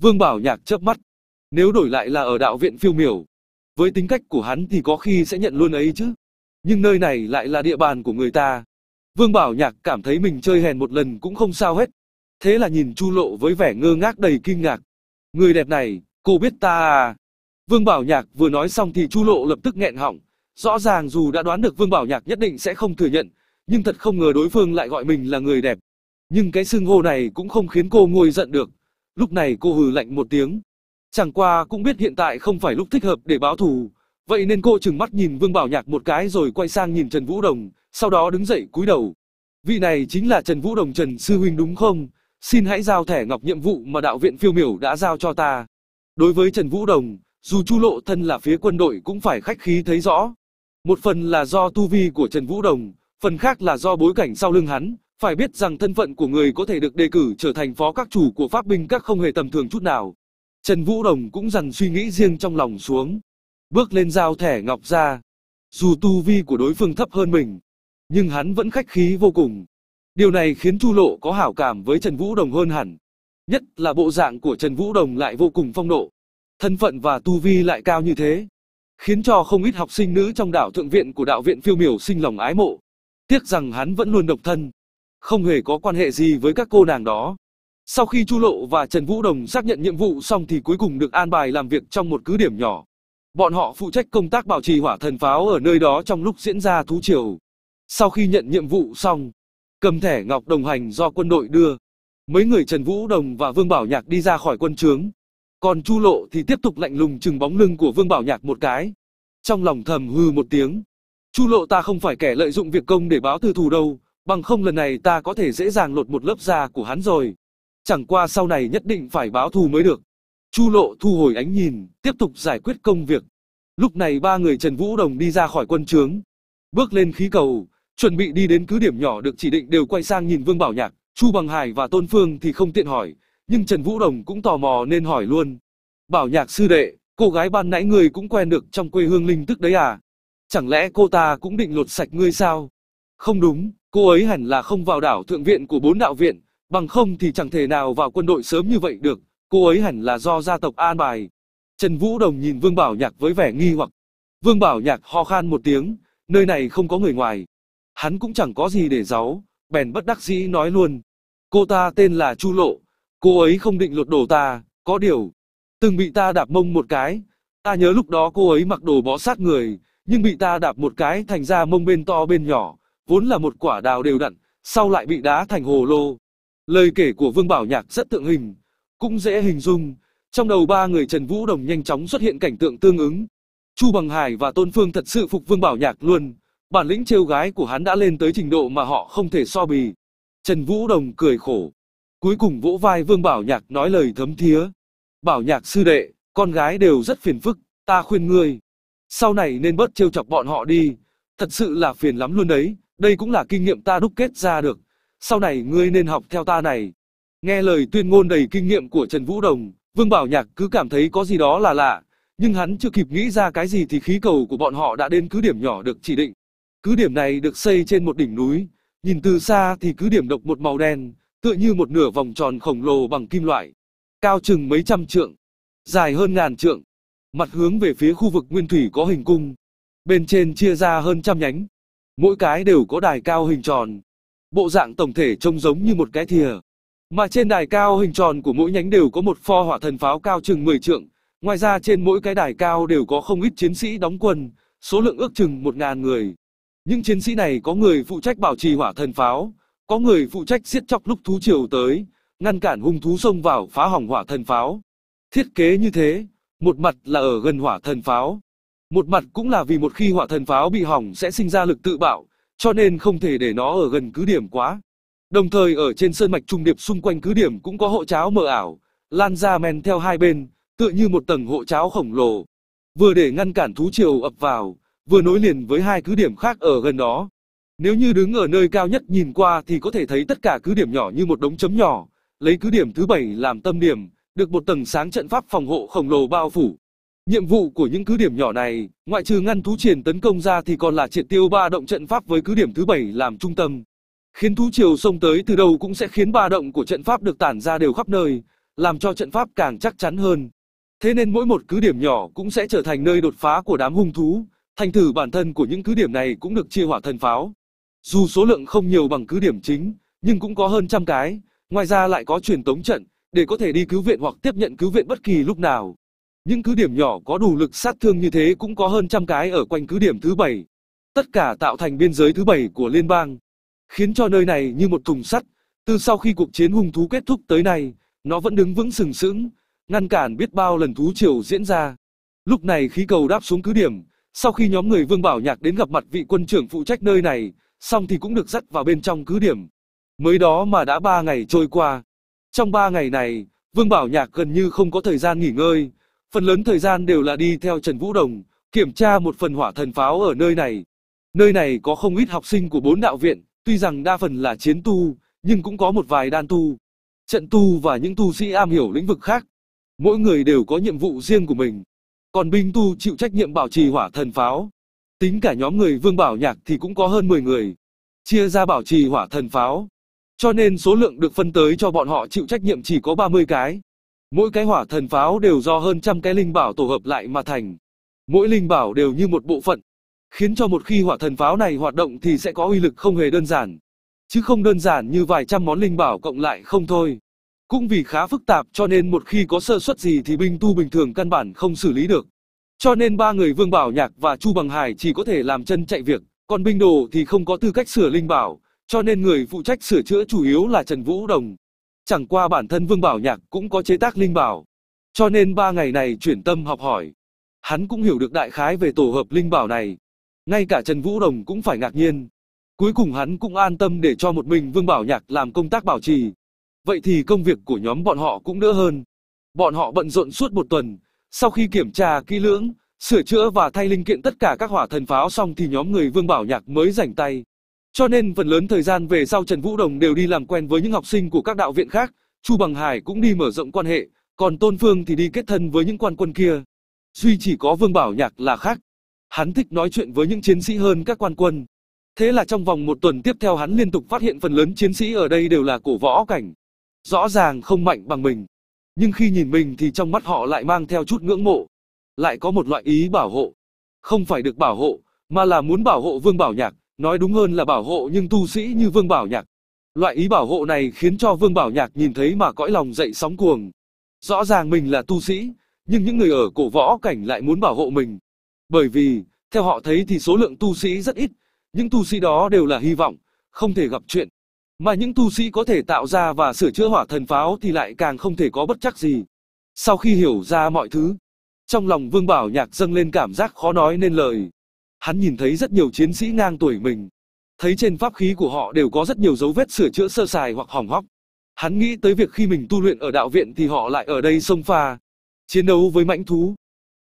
Speaker 1: Vương Bảo Nhạc chớp mắt. Nếu đổi lại là ở đạo viện phiêu miểu, với tính cách của hắn thì có khi sẽ nhận luôn ấy chứ. Nhưng nơi này lại là địa bàn của người ta, Vương Bảo Nhạc cảm thấy mình chơi hèn một lần cũng không sao hết. Thế là nhìn Chu Lộ với vẻ ngơ ngác đầy kinh ngạc. Người đẹp này, cô biết ta à? Vương Bảo Nhạc vừa nói xong thì Chu Lộ lập tức nghẹn họng. Rõ ràng dù đã đoán được Vương Bảo Nhạc nhất định sẽ không thừa nhận, nhưng thật không ngờ đối phương lại gọi mình là người đẹp. Nhưng cái xưng hô này cũng không khiến cô ngồi giận được. Lúc này cô hừ lạnh một tiếng. Chẳng qua cũng biết hiện tại không phải lúc thích hợp để báo thù, Vậy nên cô chừng mắt nhìn Vương Bảo Nhạc một cái rồi quay sang nhìn Trần Vũ Đồng, sau đó đứng dậy cúi đầu. Vị này chính là Trần Vũ Đồng Trần Sư Huynh đúng không? Xin hãy giao thẻ ngọc nhiệm vụ mà đạo viện phiêu miểu đã giao cho ta. Đối với Trần Vũ Đồng, dù chu lộ thân là phía quân đội cũng phải khách khí thấy rõ. Một phần là do tu vi của Trần Vũ Đồng, phần khác là do bối cảnh sau lưng hắn, phải biết rằng thân phận của người có thể được đề cử trở thành phó các chủ của pháp binh các không hề tầm thường chút nào. Trần Vũ Đồng cũng dần suy nghĩ riêng trong lòng xuống bước lên giao thẻ ngọc ra. Dù tu vi của đối phương thấp hơn mình, nhưng hắn vẫn khách khí vô cùng. Điều này khiến Chu Lộ có hảo cảm với Trần Vũ Đồng hơn hẳn. Nhất là bộ dạng của Trần Vũ Đồng lại vô cùng phong độ. Thân phận và tu vi lại cao như thế. Khiến cho không ít học sinh nữ trong đảo thượng viện của đạo viện phiêu miểu sinh lòng ái mộ. Tiếc rằng hắn vẫn luôn độc thân. Không hề có quan hệ gì với các cô nàng đó. Sau khi Chu Lộ và Trần Vũ Đồng xác nhận nhiệm vụ xong thì cuối cùng được an bài làm việc trong một cứ điểm nhỏ. Bọn họ phụ trách công tác bảo trì hỏa thần pháo ở nơi đó trong lúc diễn ra thú triều. Sau khi nhận nhiệm vụ xong, cầm thẻ ngọc đồng hành do quân đội đưa, mấy người Trần Vũ Đồng và Vương Bảo Nhạc đi ra khỏi quân trướng. Còn Chu Lộ thì tiếp tục lạnh lùng chừng bóng lưng của Vương Bảo Nhạc một cái. Trong lòng thầm hư một tiếng. Chu Lộ ta không phải kẻ lợi dụng việc công để báo thư thù đâu, bằng không lần này ta có thể dễ dàng lột một lớp da của hắn rồi. Chẳng qua sau này nhất định phải báo thù mới được. Chu Lộ thu hồi ánh nhìn, tiếp tục giải quyết công việc. Lúc này ba người Trần Vũ Đồng đi ra khỏi quân trướng, bước lên khí cầu, chuẩn bị đi đến cứ điểm nhỏ được chỉ định đều quay sang nhìn Vương Bảo Nhạc, Chu Bằng Hải và Tôn Phương thì không tiện hỏi, nhưng Trần Vũ Đồng cũng tò mò nên hỏi luôn. Bảo Nhạc sư đệ, cô gái ban nãy người cũng quen được trong quê hương linh tức đấy à? Chẳng lẽ cô ta cũng định lột sạch ngươi sao? Không đúng, cô ấy hẳn là không vào đảo thượng viện của bốn đạo viện, bằng không thì chẳng thể nào vào quân đội sớm như vậy được cô ấy hẳn là do gia tộc an bài. Trần Vũ Đồng nhìn Vương Bảo Nhạc với vẻ nghi hoặc. Vương Bảo Nhạc ho khan một tiếng, nơi này không có người ngoài. Hắn cũng chẳng có gì để giấu, bèn bất đắc dĩ nói luôn. Cô ta tên là Chu Lộ, cô ấy không định lột đồ ta, có điều. Từng bị ta đạp mông một cái, ta nhớ lúc đó cô ấy mặc đồ bó sát người, nhưng bị ta đạp một cái thành ra mông bên to bên nhỏ, vốn là một quả đào đều đặn, sau lại bị đá thành hồ lô. Lời kể của Vương Bảo Nhạc rất tượng hình, cũng dễ hình dung, trong đầu ba người Trần Vũ Đồng nhanh chóng xuất hiện cảnh tượng tương ứng. Chu Bằng Hải và Tôn Phương thật sự phục Vương Bảo Nhạc luôn, bản lĩnh trêu gái của hắn đã lên tới trình độ mà họ không thể so bì. Trần Vũ Đồng cười khổ. Cuối cùng vỗ vai Vương Bảo Nhạc nói lời thấm thía. Bảo Nhạc sư đệ, con gái đều rất phiền phức, ta khuyên ngươi. Sau này nên bớt trêu chọc bọn họ đi, thật sự là phiền lắm luôn đấy, đây cũng là kinh nghiệm ta đúc kết ra được. Sau này ngươi nên học theo ta này, Nghe lời tuyên ngôn đầy kinh nghiệm của Trần Vũ Đồng, Vương Bảo Nhạc cứ cảm thấy có gì đó là lạ, nhưng hắn chưa kịp nghĩ ra cái gì thì khí cầu của bọn họ đã đến cứ điểm nhỏ được chỉ định. Cứ điểm này được xây trên một đỉnh núi, nhìn từ xa thì cứ điểm độc một màu đen, tựa như một nửa vòng tròn khổng lồ bằng kim loại, cao chừng mấy trăm trượng, dài hơn ngàn trượng, mặt hướng về phía khu vực nguyên thủy có hình cung. Bên trên chia ra hơn trăm nhánh, mỗi cái đều có đài cao hình tròn. Bộ dạng tổng thể trông giống như một cái thìa, mà trên đài cao hình tròn của mỗi nhánh đều có một pho hỏa thần pháo cao chừng 10 trượng, ngoài ra trên mỗi cái đài cao đều có không ít chiến sĩ đóng quân, số lượng ước chừng 1.000 người. Những chiến sĩ này có người phụ trách bảo trì hỏa thần pháo, có người phụ trách siết chóc lúc thú triều tới, ngăn cản hung thú xông vào phá hỏng hỏa thần pháo. Thiết kế như thế, một mặt là ở gần hỏa thần pháo, một mặt cũng là vì một khi hỏa thần pháo bị hỏng sẽ sinh ra lực tự bạo, cho nên không thể để nó ở gần cứ điểm quá. Đồng thời ở trên sơn mạch trung điệp xung quanh cứ điểm cũng có hộ cháo mờ ảo, lan ra men theo hai bên, tựa như một tầng hộ cháo khổng lồ. Vừa để ngăn cản thú triều ập vào, vừa nối liền với hai cứ điểm khác ở gần đó. Nếu như đứng ở nơi cao nhất nhìn qua thì có thể thấy tất cả cứ điểm nhỏ như một đống chấm nhỏ, lấy cứ điểm thứ bảy làm tâm điểm, được một tầng sáng trận pháp phòng hộ khổng lồ bao phủ. Nhiệm vụ của những cứ điểm nhỏ này, ngoại trừ ngăn thú triền tấn công ra thì còn là triệt tiêu ba động trận pháp với cứ điểm thứ bảy làm trung tâm. Khiến thú triều xông tới từ đầu cũng sẽ khiến ba động của trận pháp được tản ra đều khắp nơi, làm cho trận pháp càng chắc chắn hơn. Thế nên mỗi một cứ điểm nhỏ cũng sẽ trở thành nơi đột phá của đám hung thú, thành thử bản thân của những cứ điểm này cũng được chia hỏa thần pháo. Dù số lượng không nhiều bằng cứ điểm chính, nhưng cũng có hơn trăm cái, ngoài ra lại có truyền tống trận, để có thể đi cứu viện hoặc tiếp nhận cứu viện bất kỳ lúc nào. Những cứ điểm nhỏ có đủ lực sát thương như thế cũng có hơn trăm cái ở quanh cứ điểm thứ bảy. Tất cả tạo thành biên giới thứ bảy của liên bang khiến cho nơi này như một thùng sắt. Từ sau khi cuộc chiến hung thú kết thúc tới nay, nó vẫn đứng vững sừng sững, ngăn cản biết bao lần thú triều diễn ra. Lúc này khí cầu đáp xuống cứ điểm, sau khi nhóm người Vương Bảo Nhạc đến gặp mặt vị quân trưởng phụ trách nơi này, xong thì cũng được dắt vào bên trong cứ điểm. Mới đó mà đã ba ngày trôi qua. Trong ba ngày này, Vương Bảo Nhạc gần như không có thời gian nghỉ ngơi, phần lớn thời gian đều là đi theo Trần Vũ Đồng, kiểm tra một phần hỏa thần pháo ở nơi này. Nơi này có không ít học sinh của bốn đạo viện, Tuy rằng đa phần là chiến tu, nhưng cũng có một vài đan tu, trận tu và những tu sĩ am hiểu lĩnh vực khác. Mỗi người đều có nhiệm vụ riêng của mình. Còn binh tu chịu trách nhiệm bảo trì hỏa thần pháo. Tính cả nhóm người Vương Bảo Nhạc thì cũng có hơn 10 người, chia ra bảo trì hỏa thần pháo. Cho nên số lượng được phân tới cho bọn họ chịu trách nhiệm chỉ có 30 cái. Mỗi cái hỏa thần pháo đều do hơn trăm cái linh bảo tổ hợp lại mà thành. Mỗi linh bảo đều như một bộ phận, khiến cho một khi hỏa thần pháo này hoạt động thì sẽ có uy lực không hề đơn giản. Chứ không đơn giản như vài trăm món linh bảo cộng lại không thôi. Cũng vì khá phức tạp cho nên một khi có sơ suất gì thì binh tu bình thường căn bản không xử lý được. Cho nên ba người Vương Bảo Nhạc và Chu Bằng Hải chỉ có thể làm chân chạy việc, còn binh đồ thì không có tư cách sửa linh bảo, cho nên người phụ trách sửa chữa chủ yếu là Trần Vũ Đồng. Chẳng qua bản thân Vương Bảo Nhạc cũng có chế tác linh bảo, cho nên ba ngày này chuyển tâm học hỏi. Hắn cũng hiểu được đại khái về tổ hợp linh bảo này, ngay cả Trần Vũ Đồng cũng phải ngạc nhiên. Cuối cùng hắn cũng an tâm để cho một mình Vương Bảo Nhạc làm công tác bảo trì. Vậy thì công việc của nhóm bọn họ cũng đỡ hơn. Bọn họ bận rộn suốt một tuần, sau khi kiểm tra kỹ lưỡng, sửa chữa và thay linh kiện tất cả các hỏa thần pháo xong thì nhóm người Vương Bảo Nhạc mới rảnh tay. Cho nên phần lớn thời gian về sau Trần Vũ Đồng đều đi làm quen với những học sinh của các đạo viện khác, Chu Bằng Hải cũng đi mở rộng quan hệ, còn Tôn Phương thì đi kết thân với những quan quân kia. Duy chỉ có Vương Bảo Nhạc là khác, Hắn thích nói chuyện với những chiến sĩ hơn các quan quân. Thế là trong vòng một tuần tiếp theo hắn liên tục phát hiện phần lớn chiến sĩ ở đây đều là cổ võ cảnh. Rõ ràng không mạnh bằng mình. Nhưng khi nhìn mình thì trong mắt họ lại mang theo chút ngưỡng mộ. Lại có một loại ý bảo hộ. Không phải được bảo hộ, mà là muốn bảo hộ Vương Bảo Nhạc. Nói đúng hơn là bảo hộ nhưng tu sĩ như Vương Bảo Nhạc. Loại ý bảo hộ này khiến cho Vương Bảo Nhạc nhìn thấy mà cõi lòng dậy sóng cuồng. Rõ ràng mình là tu sĩ, nhưng những người ở cổ võ cảnh lại muốn bảo hộ mình. Bởi vì, theo họ thấy thì số lượng tu sĩ rất ít, những tu sĩ đó đều là hy vọng, không thể gặp chuyện. Mà những tu sĩ có thể tạo ra và sửa chữa hỏa thần pháo thì lại càng không thể có bất chắc gì. Sau khi hiểu ra mọi thứ, trong lòng Vương Bảo Nhạc dâng lên cảm giác khó nói nên lời. Hắn nhìn thấy rất nhiều chiến sĩ ngang tuổi mình, thấy trên pháp khí của họ đều có rất nhiều dấu vết sửa chữa sơ sài hoặc hỏng hóc. Hắn nghĩ tới việc khi mình tu luyện ở đạo viện thì họ lại ở đây sông pha, chiến đấu với mãnh thú,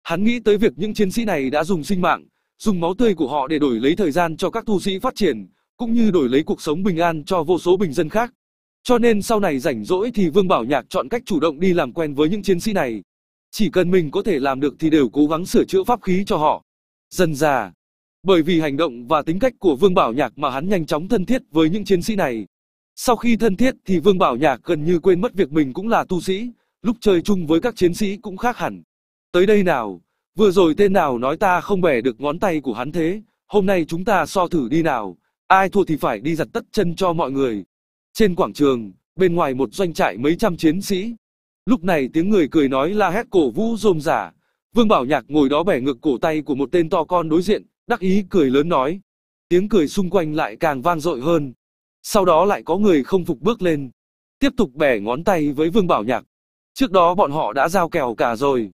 Speaker 1: Hắn nghĩ tới việc những chiến sĩ này đã dùng sinh mạng, dùng máu tươi của họ để đổi lấy thời gian cho các tu sĩ phát triển, cũng như đổi lấy cuộc sống bình an cho vô số bình dân khác. Cho nên sau này rảnh rỗi thì Vương Bảo Nhạc chọn cách chủ động đi làm quen với những chiến sĩ này. Chỉ cần mình có thể làm được thì đều cố gắng sửa chữa pháp khí cho họ. Dần già, bởi vì hành động và tính cách của Vương Bảo Nhạc mà hắn nhanh chóng thân thiết với những chiến sĩ này. Sau khi thân thiết thì Vương Bảo Nhạc gần như quên mất việc mình cũng là tu sĩ, lúc chơi chung với các chiến sĩ cũng khác hẳn. Tới đây nào, vừa rồi tên nào nói ta không bẻ được ngón tay của hắn thế, hôm nay chúng ta so thử đi nào, ai thua thì phải đi giặt tất chân cho mọi người. Trên quảng trường, bên ngoài một doanh trại mấy trăm chiến sĩ. Lúc này tiếng người cười nói la hét cổ vũ rôm giả. Vương Bảo Nhạc ngồi đó bẻ ngực cổ tay của một tên to con đối diện, đắc ý cười lớn nói. Tiếng cười xung quanh lại càng vang dội hơn. Sau đó lại có người không phục bước lên. Tiếp tục bẻ ngón tay với Vương Bảo Nhạc. Trước đó bọn họ đã giao kèo cả rồi.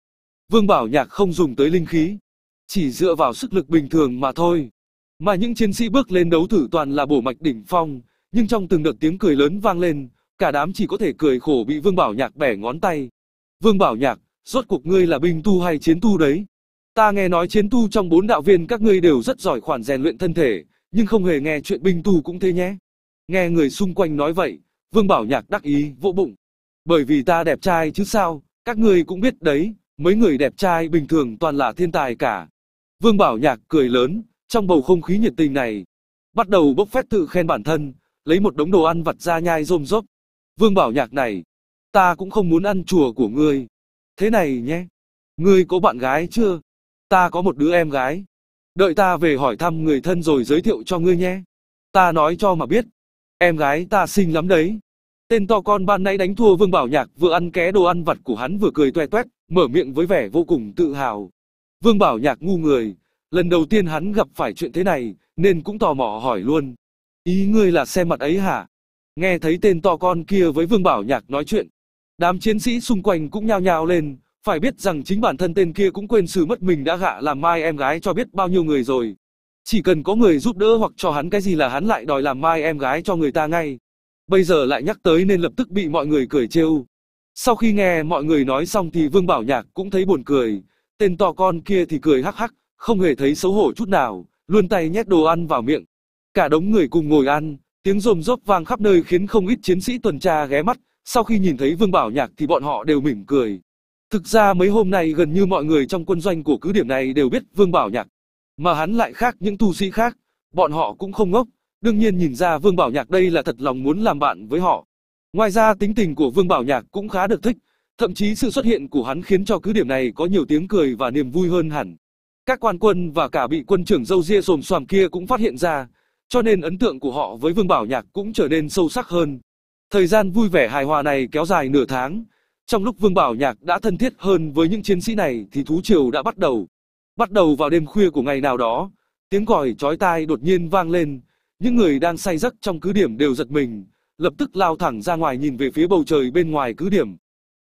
Speaker 1: Vương Bảo Nhạc không dùng tới linh khí, chỉ dựa vào sức lực bình thường mà thôi. Mà những chiến sĩ bước lên đấu thử toàn là bổ mạch đỉnh phong, nhưng trong từng đợt tiếng cười lớn vang lên, cả đám chỉ có thể cười khổ bị Vương Bảo Nhạc bẻ ngón tay. Vương Bảo Nhạc, rốt cuộc ngươi là binh tu hay chiến tu đấy? Ta nghe nói chiến tu trong bốn đạo viên các ngươi đều rất giỏi khoản rèn luyện thân thể, nhưng không hề nghe chuyện binh tu cũng thế nhé. Nghe người xung quanh nói vậy, Vương Bảo Nhạc đắc ý, vỗ bụng. Bởi vì ta đẹp trai chứ sao, các ngươi cũng biết đấy, Mấy người đẹp trai bình thường toàn là thiên tài cả. Vương Bảo Nhạc cười lớn, trong bầu không khí nhiệt tình này, bắt đầu bốc phét tự khen bản thân, lấy một đống đồ ăn vặt ra nhai rôm rốp. Vương Bảo Nhạc này, ta cũng không muốn ăn chùa của ngươi. Thế này nhé, ngươi có bạn gái chưa? Ta có một đứa em gái. Đợi ta về hỏi thăm người thân rồi giới thiệu cho ngươi nhé. Ta nói cho mà biết, em gái ta xinh lắm đấy. Tên to con ban nãy đánh thua Vương Bảo Nhạc vừa ăn ké đồ ăn vặt của hắn vừa cười toe toét, mở miệng với vẻ vô cùng tự hào. Vương Bảo Nhạc ngu người, lần đầu tiên hắn gặp phải chuyện thế này, nên cũng tò mò hỏi luôn. Ý ngươi là xem mặt ấy hả? Nghe thấy tên to con kia với Vương Bảo Nhạc nói chuyện, đám chiến sĩ xung quanh cũng nhao nhao lên, phải biết rằng chính bản thân tên kia cũng quên sự mất mình đã gạ làm mai em gái cho biết bao nhiêu người rồi. Chỉ cần có người giúp đỡ hoặc cho hắn cái gì là hắn lại đòi làm mai em gái cho người ta ngay. Bây giờ lại nhắc tới nên lập tức bị mọi người cười trêu. Sau khi nghe mọi người nói xong thì Vương Bảo Nhạc cũng thấy buồn cười, tên to con kia thì cười hắc hắc, không hề thấy xấu hổ chút nào, luôn tay nhét đồ ăn vào miệng. Cả đống người cùng ngồi ăn, tiếng rồm rốp vang khắp nơi khiến không ít chiến sĩ tuần tra ghé mắt, sau khi nhìn thấy Vương Bảo Nhạc thì bọn họ đều mỉm cười. Thực ra mấy hôm nay gần như mọi người trong quân doanh của cứ điểm này đều biết Vương Bảo Nhạc, mà hắn lại khác những tu sĩ khác, bọn họ cũng không ngốc, đương nhiên nhìn ra Vương Bảo Nhạc đây là thật lòng muốn làm bạn với họ. Ngoài ra tính tình của Vương Bảo Nhạc cũng khá được thích, thậm chí sự xuất hiện của hắn khiến cho cứ điểm này có nhiều tiếng cười và niềm vui hơn hẳn. Các quan quân và cả bị quân trưởng dâu ria xồm xoàm kia cũng phát hiện ra, cho nên ấn tượng của họ với Vương Bảo Nhạc cũng trở nên sâu sắc hơn. Thời gian vui vẻ hài hòa này kéo dài nửa tháng, trong lúc Vương Bảo Nhạc đã thân thiết hơn với những chiến sĩ này thì thú triều đã bắt đầu. Bắt đầu vào đêm khuya của ngày nào đó, tiếng còi chói tai đột nhiên vang lên, những người đang say giấc trong cứ điểm đều giật mình, lập tức lao thẳng ra ngoài nhìn về phía bầu trời bên ngoài cứ điểm.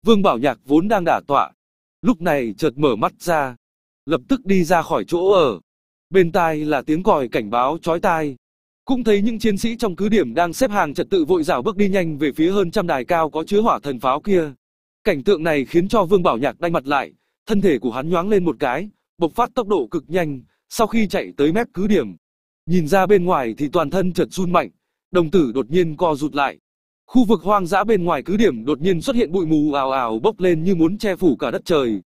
Speaker 1: Vương Bảo Nhạc vốn đang đả tọa, lúc này chợt mở mắt ra, lập tức đi ra khỏi chỗ ở. Bên tai là tiếng còi cảnh báo chói tai. Cũng thấy những chiến sĩ trong cứ điểm đang xếp hàng trật tự vội rảo bước đi nhanh về phía hơn trăm đài cao có chứa hỏa thần pháo kia. Cảnh tượng này khiến cho Vương Bảo Nhạc đanh mặt lại, thân thể của hắn nhoáng lên một cái, bộc phát tốc độ cực nhanh, sau khi chạy tới mép cứ điểm. Nhìn ra bên ngoài thì toàn thân chợt run mạnh, đồng tử đột nhiên co rụt lại. Khu vực hoang dã bên ngoài cứ điểm đột nhiên xuất hiện bụi mù ào ào bốc lên như muốn che phủ cả đất trời.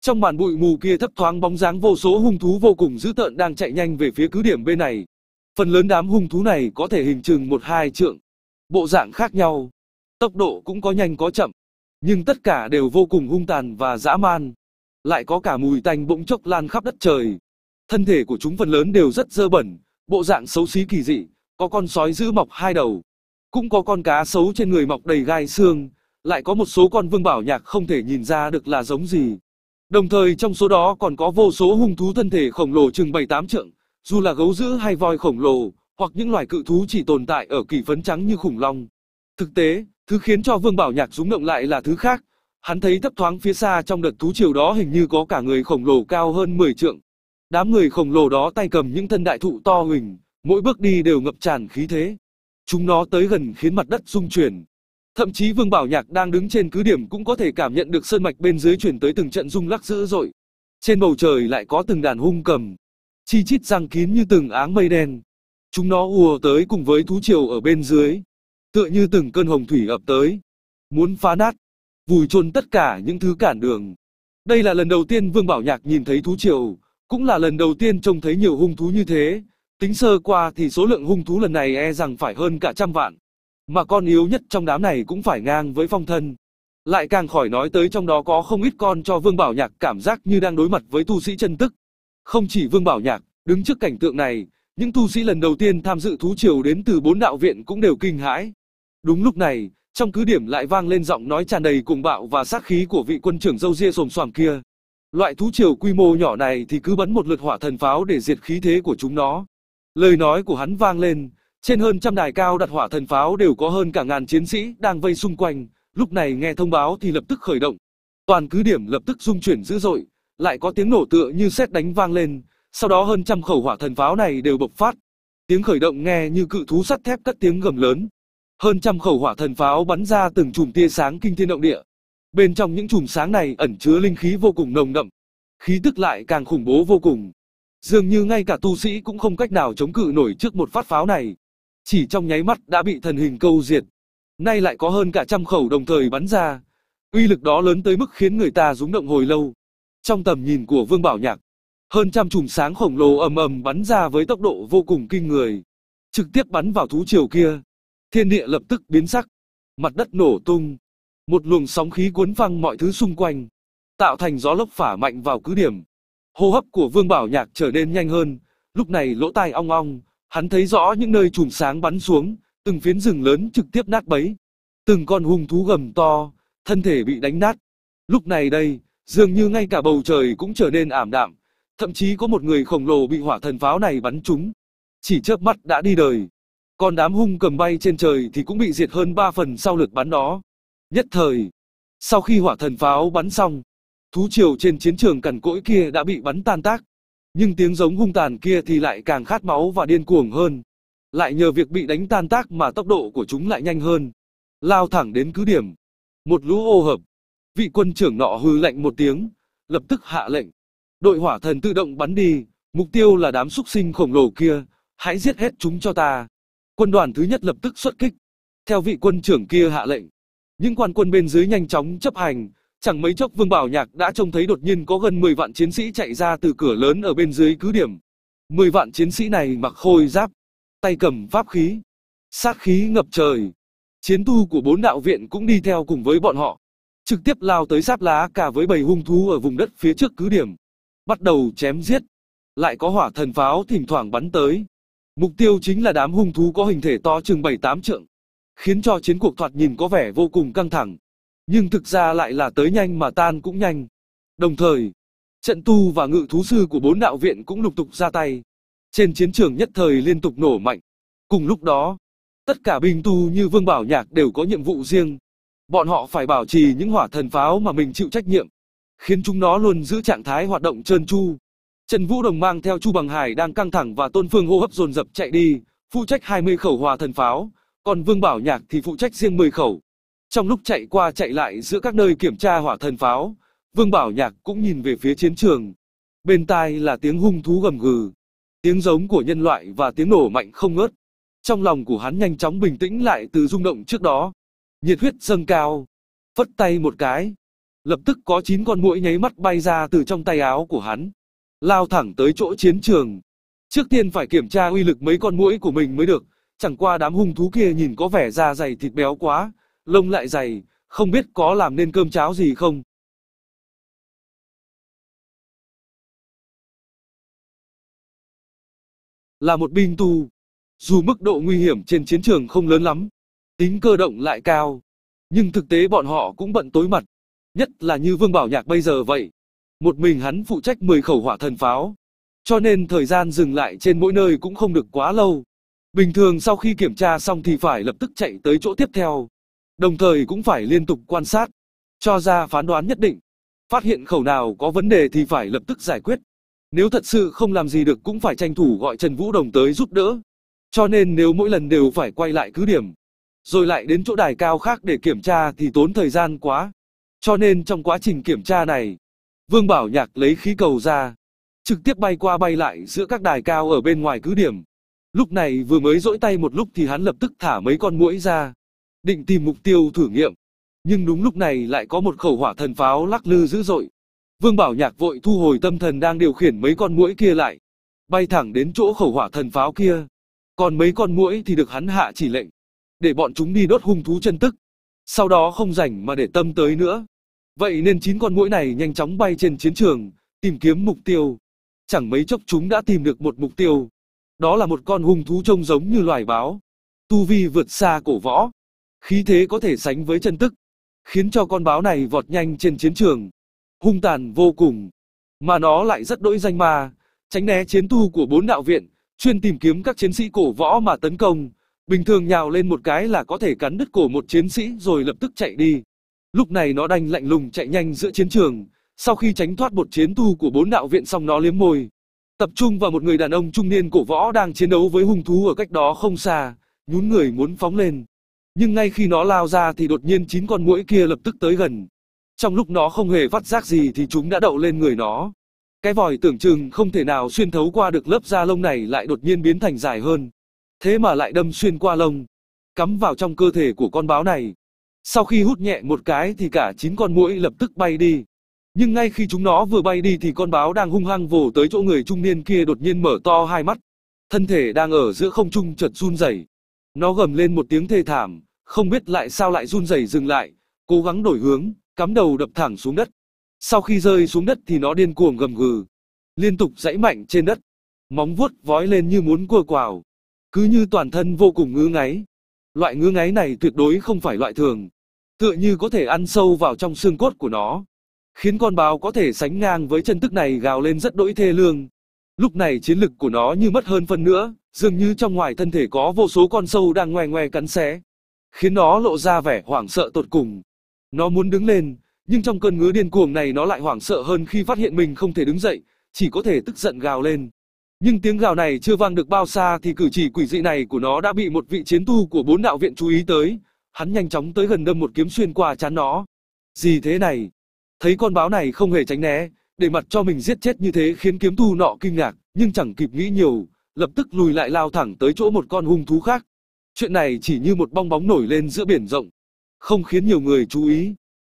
Speaker 1: Trong màn bụi mù kia thấp thoáng bóng dáng vô số hung thú vô cùng dữ tợn đang chạy nhanh về phía cứ điểm bên này. Phần lớn đám hung thú này có thể hình chừng một hai trượng. Bộ dạng khác nhau. Tốc độ cũng có nhanh có chậm. Nhưng tất cả đều vô cùng hung tàn và dã man. Lại có cả mùi tanh bỗng chốc lan khắp đất trời. Thân thể của chúng phần lớn đều rất dơ bẩn, bộ dạng xấu xí kỳ dị, có con sói giữ mọc hai đầu, cũng có con cá sấu trên người mọc đầy gai xương, lại có một số con vương bảo nhạc không thể nhìn ra được là giống gì. Đồng thời trong số đó còn có vô số hung thú thân thể khổng lồ chừng 7-8 trượng, dù là gấu dữ hay voi khổng lồ, hoặc những loài cự thú chỉ tồn tại ở kỳ phấn trắng như khủng long. Thực tế, thứ khiến cho Vương Bảo Nhạc rúng động lại là thứ khác. Hắn thấy thấp thoáng phía xa trong đợt thú triều đó hình như có cả người khổng lồ cao hơn 10 trượng. Đám người khổng lồ đó tay cầm những thân đại thụ to huỳnh, Mỗi bước đi đều ngập tràn khí thế. Chúng nó tới gần khiến mặt đất rung chuyển. Thậm chí Vương Bảo Nhạc đang đứng trên cứ điểm cũng có thể cảm nhận được sơn mạch bên dưới chuyển tới từng trận rung lắc dữ dội. Trên bầu trời lại có từng đàn hung cầm, chi chít răng kín như từng áng mây đen. Chúng nó ùa tới cùng với thú triều ở bên dưới, tựa như từng cơn hồng thủy ập tới, muốn phá nát, vùi chôn tất cả những thứ cản đường. Đây là lần đầu tiên Vương Bảo Nhạc nhìn thấy thú triều, cũng là lần đầu tiên trông thấy nhiều hung thú như thế, Tính sơ qua thì số lượng hung thú lần này e rằng phải hơn cả trăm vạn. Mà con yếu nhất trong đám này cũng phải ngang với phong thân. Lại càng khỏi nói tới trong đó có không ít con cho Vương Bảo Nhạc cảm giác như đang đối mặt với tu sĩ chân tức. Không chỉ Vương Bảo Nhạc, đứng trước cảnh tượng này, những tu sĩ lần đầu tiên tham dự thú triều đến từ bốn đạo viện cũng đều kinh hãi. Đúng lúc này, trong cứ điểm lại vang lên giọng nói tràn đầy cuồng bạo và sát khí của vị quân trưởng dâu ria xồm xoàm kia. Loại thú triều quy mô nhỏ này thì cứ bắn một lượt hỏa thần pháo để diệt khí thế của chúng nó. Lời nói của hắn vang lên, trên hơn trăm đài cao đặt hỏa thần pháo đều có hơn cả ngàn chiến sĩ đang vây xung quanh, lúc này nghe thông báo thì lập tức khởi động. Toàn cứ điểm lập tức rung chuyển dữ dội, lại có tiếng nổ tựa như sét đánh vang lên, sau đó hơn trăm khẩu hỏa thần pháo này đều bộc phát. Tiếng khởi động nghe như cự thú sắt thép cất tiếng gầm lớn. Hơn trăm khẩu hỏa thần pháo bắn ra từng chùm tia sáng kinh thiên động địa. Bên trong những chùm sáng này ẩn chứa linh khí vô cùng nồng đậm. Khí tức lại càng khủng bố vô cùng, Dường như ngay cả tu sĩ cũng không cách nào chống cự nổi trước một phát pháo này. Chỉ trong nháy mắt đã bị thần hình câu diệt. Nay lại có hơn cả trăm khẩu đồng thời bắn ra. Uy lực đó lớn tới mức khiến người ta rúng động hồi lâu. Trong tầm nhìn của Vương Bảo Nhạc, hơn trăm chùm sáng khổng lồ ầm ầm bắn ra với tốc độ vô cùng kinh người. Trực tiếp bắn vào thú triều kia. Thiên địa lập tức biến sắc. Mặt đất nổ tung. Một luồng sóng khí cuốn văng mọi thứ xung quanh. Tạo thành gió lốc phả mạnh vào cứ điểm. Hô hấp của Vương Bảo Nhạc trở nên nhanh hơn, lúc này lỗ tai ong ong, hắn thấy rõ những nơi chùm sáng bắn xuống, từng phiến rừng lớn trực tiếp nát bấy. Từng con hung thú gầm to, thân thể bị đánh nát. Lúc này đây, dường như ngay cả bầu trời cũng trở nên ảm đạm, thậm chí có một người khổng lồ bị hỏa thần pháo này bắn trúng. Chỉ chớp mắt đã đi đời. Còn đám hung cầm bay trên trời thì cũng bị diệt hơn 3 phần sau lượt bắn đó. Nhất thời, sau khi hỏa thần pháo bắn xong, Thú triều trên chiến trường cằn cỗi kia đã bị bắn tan tác. Nhưng tiếng giống hung tàn kia thì lại càng khát máu và điên cuồng hơn. Lại nhờ việc bị đánh tan tác mà tốc độ của chúng lại nhanh hơn. Lao thẳng đến cứ điểm. Một lũ ô hợp. Vị quân trưởng nọ hư lạnh một tiếng, lập tức hạ lệnh. Đội hỏa thần tự động bắn đi, mục tiêu là đám súc sinh khổng lồ kia, hãy giết hết chúng cho ta. Quân đoàn thứ nhất lập tức xuất kích. Theo vị quân trưởng kia hạ lệnh, những quan quân bên dưới nhanh chóng chấp hành, Chẳng mấy chốc Vương Bảo Nhạc đã trông thấy đột nhiên có gần 10 vạn chiến sĩ chạy ra từ cửa lớn ở bên dưới cứ điểm. 10 vạn chiến sĩ này mặc khôi giáp, tay cầm pháp khí, sát khí ngập trời. Chiến tu của bốn đạo viện cũng đi theo cùng với bọn họ. Trực tiếp lao tới giáp lá cả với bầy hung thú ở vùng đất phía trước cứ điểm. Bắt đầu chém giết. Lại có hỏa thần pháo thỉnh thoảng bắn tới. Mục tiêu chính là đám hung thú có hình thể to chừng 7-8 trượng. Khiến cho chiến cuộc thoạt nhìn có vẻ vô cùng căng thẳng nhưng thực ra lại là tới nhanh mà tan cũng nhanh. Đồng thời, trận tu và ngự thú sư của bốn đạo viện cũng lục tục ra tay. Trên chiến trường nhất thời liên tục nổ mạnh. Cùng lúc đó, tất cả binh tu như Vương Bảo Nhạc đều có nhiệm vụ riêng. Bọn họ phải bảo trì những hỏa thần pháo mà mình chịu trách nhiệm, khiến chúng nó luôn giữ trạng thái hoạt động trơn tru. Trần Vũ Đồng mang theo Chu Bằng Hải đang căng thẳng và Tôn Phương hô hấp dồn dập chạy đi, phụ trách 20 khẩu hỏa thần pháo, còn Vương Bảo Nhạc thì phụ trách riêng 10 khẩu. Trong lúc chạy qua chạy lại giữa các nơi kiểm tra hỏa thần pháo, Vương Bảo Nhạc cũng nhìn về phía chiến trường. Bên tai là tiếng hung thú gầm gừ, tiếng giống của nhân loại và tiếng nổ mạnh không ngớt. Trong lòng của hắn nhanh chóng bình tĩnh lại từ rung động trước đó. Nhiệt huyết dâng cao, phất tay một cái. Lập tức có 9 con muỗi nháy mắt bay ra từ trong tay áo của hắn. Lao thẳng tới chỗ chiến trường. Trước tiên phải kiểm tra uy lực mấy con muỗi của mình mới được. Chẳng qua đám hung thú kia nhìn có vẻ da dày thịt béo quá, lông lại dày, không biết có làm nên cơm cháo gì không. Là một binh tu, dù mức độ nguy hiểm trên chiến trường không lớn lắm, tính cơ động lại cao, nhưng thực tế bọn họ cũng bận tối mặt, nhất là như Vương Bảo Nhạc bây giờ vậy. Một mình hắn phụ trách 10 khẩu hỏa thần pháo, cho nên thời gian dừng lại trên mỗi nơi cũng không được quá lâu. Bình thường sau khi kiểm tra xong thì phải lập tức chạy tới chỗ tiếp theo đồng thời cũng phải liên tục quan sát, cho ra phán đoán nhất định. Phát hiện khẩu nào có vấn đề thì phải lập tức giải quyết. Nếu thật sự không làm gì được cũng phải tranh thủ gọi Trần Vũ Đồng tới giúp đỡ. Cho nên nếu mỗi lần đều phải quay lại cứ điểm, rồi lại đến chỗ đài cao khác để kiểm tra thì tốn thời gian quá. Cho nên trong quá trình kiểm tra này, Vương Bảo Nhạc lấy khí cầu ra, trực tiếp bay qua bay lại giữa các đài cao ở bên ngoài cứ điểm. Lúc này vừa mới rỗi tay một lúc thì hắn lập tức thả mấy con muỗi ra, định tìm mục tiêu thử nghiệm. Nhưng đúng lúc này lại có một khẩu hỏa thần pháo lắc lư dữ dội. Vương Bảo Nhạc vội thu hồi tâm thần đang điều khiển mấy con muỗi kia lại, bay thẳng đến chỗ khẩu hỏa thần pháo kia. Còn mấy con muỗi thì được hắn hạ chỉ lệnh, để bọn chúng đi đốt hung thú chân tức. Sau đó không rảnh mà để tâm tới nữa. Vậy nên chín con muỗi này nhanh chóng bay trên chiến trường, tìm kiếm mục tiêu. Chẳng mấy chốc chúng đã tìm được một mục tiêu. Đó là một con hung thú trông giống như loài báo. Tu vi vượt xa cổ võ khí thế có thể sánh với chân tức, khiến cho con báo này vọt nhanh trên chiến trường, hung tàn vô cùng, mà nó lại rất đỗi danh ma, tránh né chiến tu của bốn đạo viện, chuyên tìm kiếm các chiến sĩ cổ võ mà tấn công, bình thường nhào lên một cái là có thể cắn đứt cổ một chiến sĩ rồi lập tức chạy đi. Lúc này nó đành lạnh lùng chạy nhanh giữa chiến trường, sau khi tránh thoát một chiến tu của bốn đạo viện xong nó liếm môi, tập trung vào một người đàn ông trung niên cổ võ đang chiến đấu với hung thú ở cách đó không xa, nhún người muốn phóng lên. Nhưng ngay khi nó lao ra thì đột nhiên chín con muỗi kia lập tức tới gần. Trong lúc nó không hề phát giác gì thì chúng đã đậu lên người nó. Cái vòi tưởng chừng không thể nào xuyên thấu qua được lớp da lông này lại đột nhiên biến thành dài hơn. Thế mà lại đâm xuyên qua lông, cắm vào trong cơ thể của con báo này. Sau khi hút nhẹ một cái thì cả chín con muỗi lập tức bay đi. Nhưng ngay khi chúng nó vừa bay đi thì con báo đang hung hăng vồ tới chỗ người trung niên kia đột nhiên mở to hai mắt. Thân thể đang ở giữa không trung chợt run rẩy. Nó gầm lên một tiếng thê thảm, không biết lại sao lại run rẩy dừng lại, cố gắng đổi hướng, cắm đầu đập thẳng xuống đất. Sau khi rơi xuống đất thì nó điên cuồng gầm gừ, liên tục dãy mạnh trên đất, móng vuốt vói lên như muốn cua quào, cứ như toàn thân vô cùng ngứa ngáy. Loại ngứa ngáy này tuyệt đối không phải loại thường, tựa như có thể ăn sâu vào trong xương cốt của nó, khiến con báo có thể sánh ngang với chân tức này gào lên rất đỗi thê lương. Lúc này chiến lực của nó như mất hơn phân nữa, Dường như trong ngoài thân thể có vô số con sâu đang ngoe ngoe cắn xé, khiến nó lộ ra vẻ hoảng sợ tột cùng. Nó muốn đứng lên, nhưng trong cơn ngứa điên cuồng này nó lại hoảng sợ hơn khi phát hiện mình không thể đứng dậy, chỉ có thể tức giận gào lên. Nhưng tiếng gào này chưa vang được bao xa thì cử chỉ quỷ dị này của nó đã bị một vị chiến tu của bốn đạo viện chú ý tới. Hắn nhanh chóng tới gần đâm một kiếm xuyên qua chán nó. Gì thế này? Thấy con báo này không hề tránh né, để mặt cho mình giết chết như thế khiến kiếm tu nọ kinh ngạc, nhưng chẳng kịp nghĩ nhiều, lập tức lùi lại lao thẳng tới chỗ một con hung thú khác. Chuyện này chỉ như một bong bóng nổi lên giữa biển rộng, không khiến nhiều người chú ý.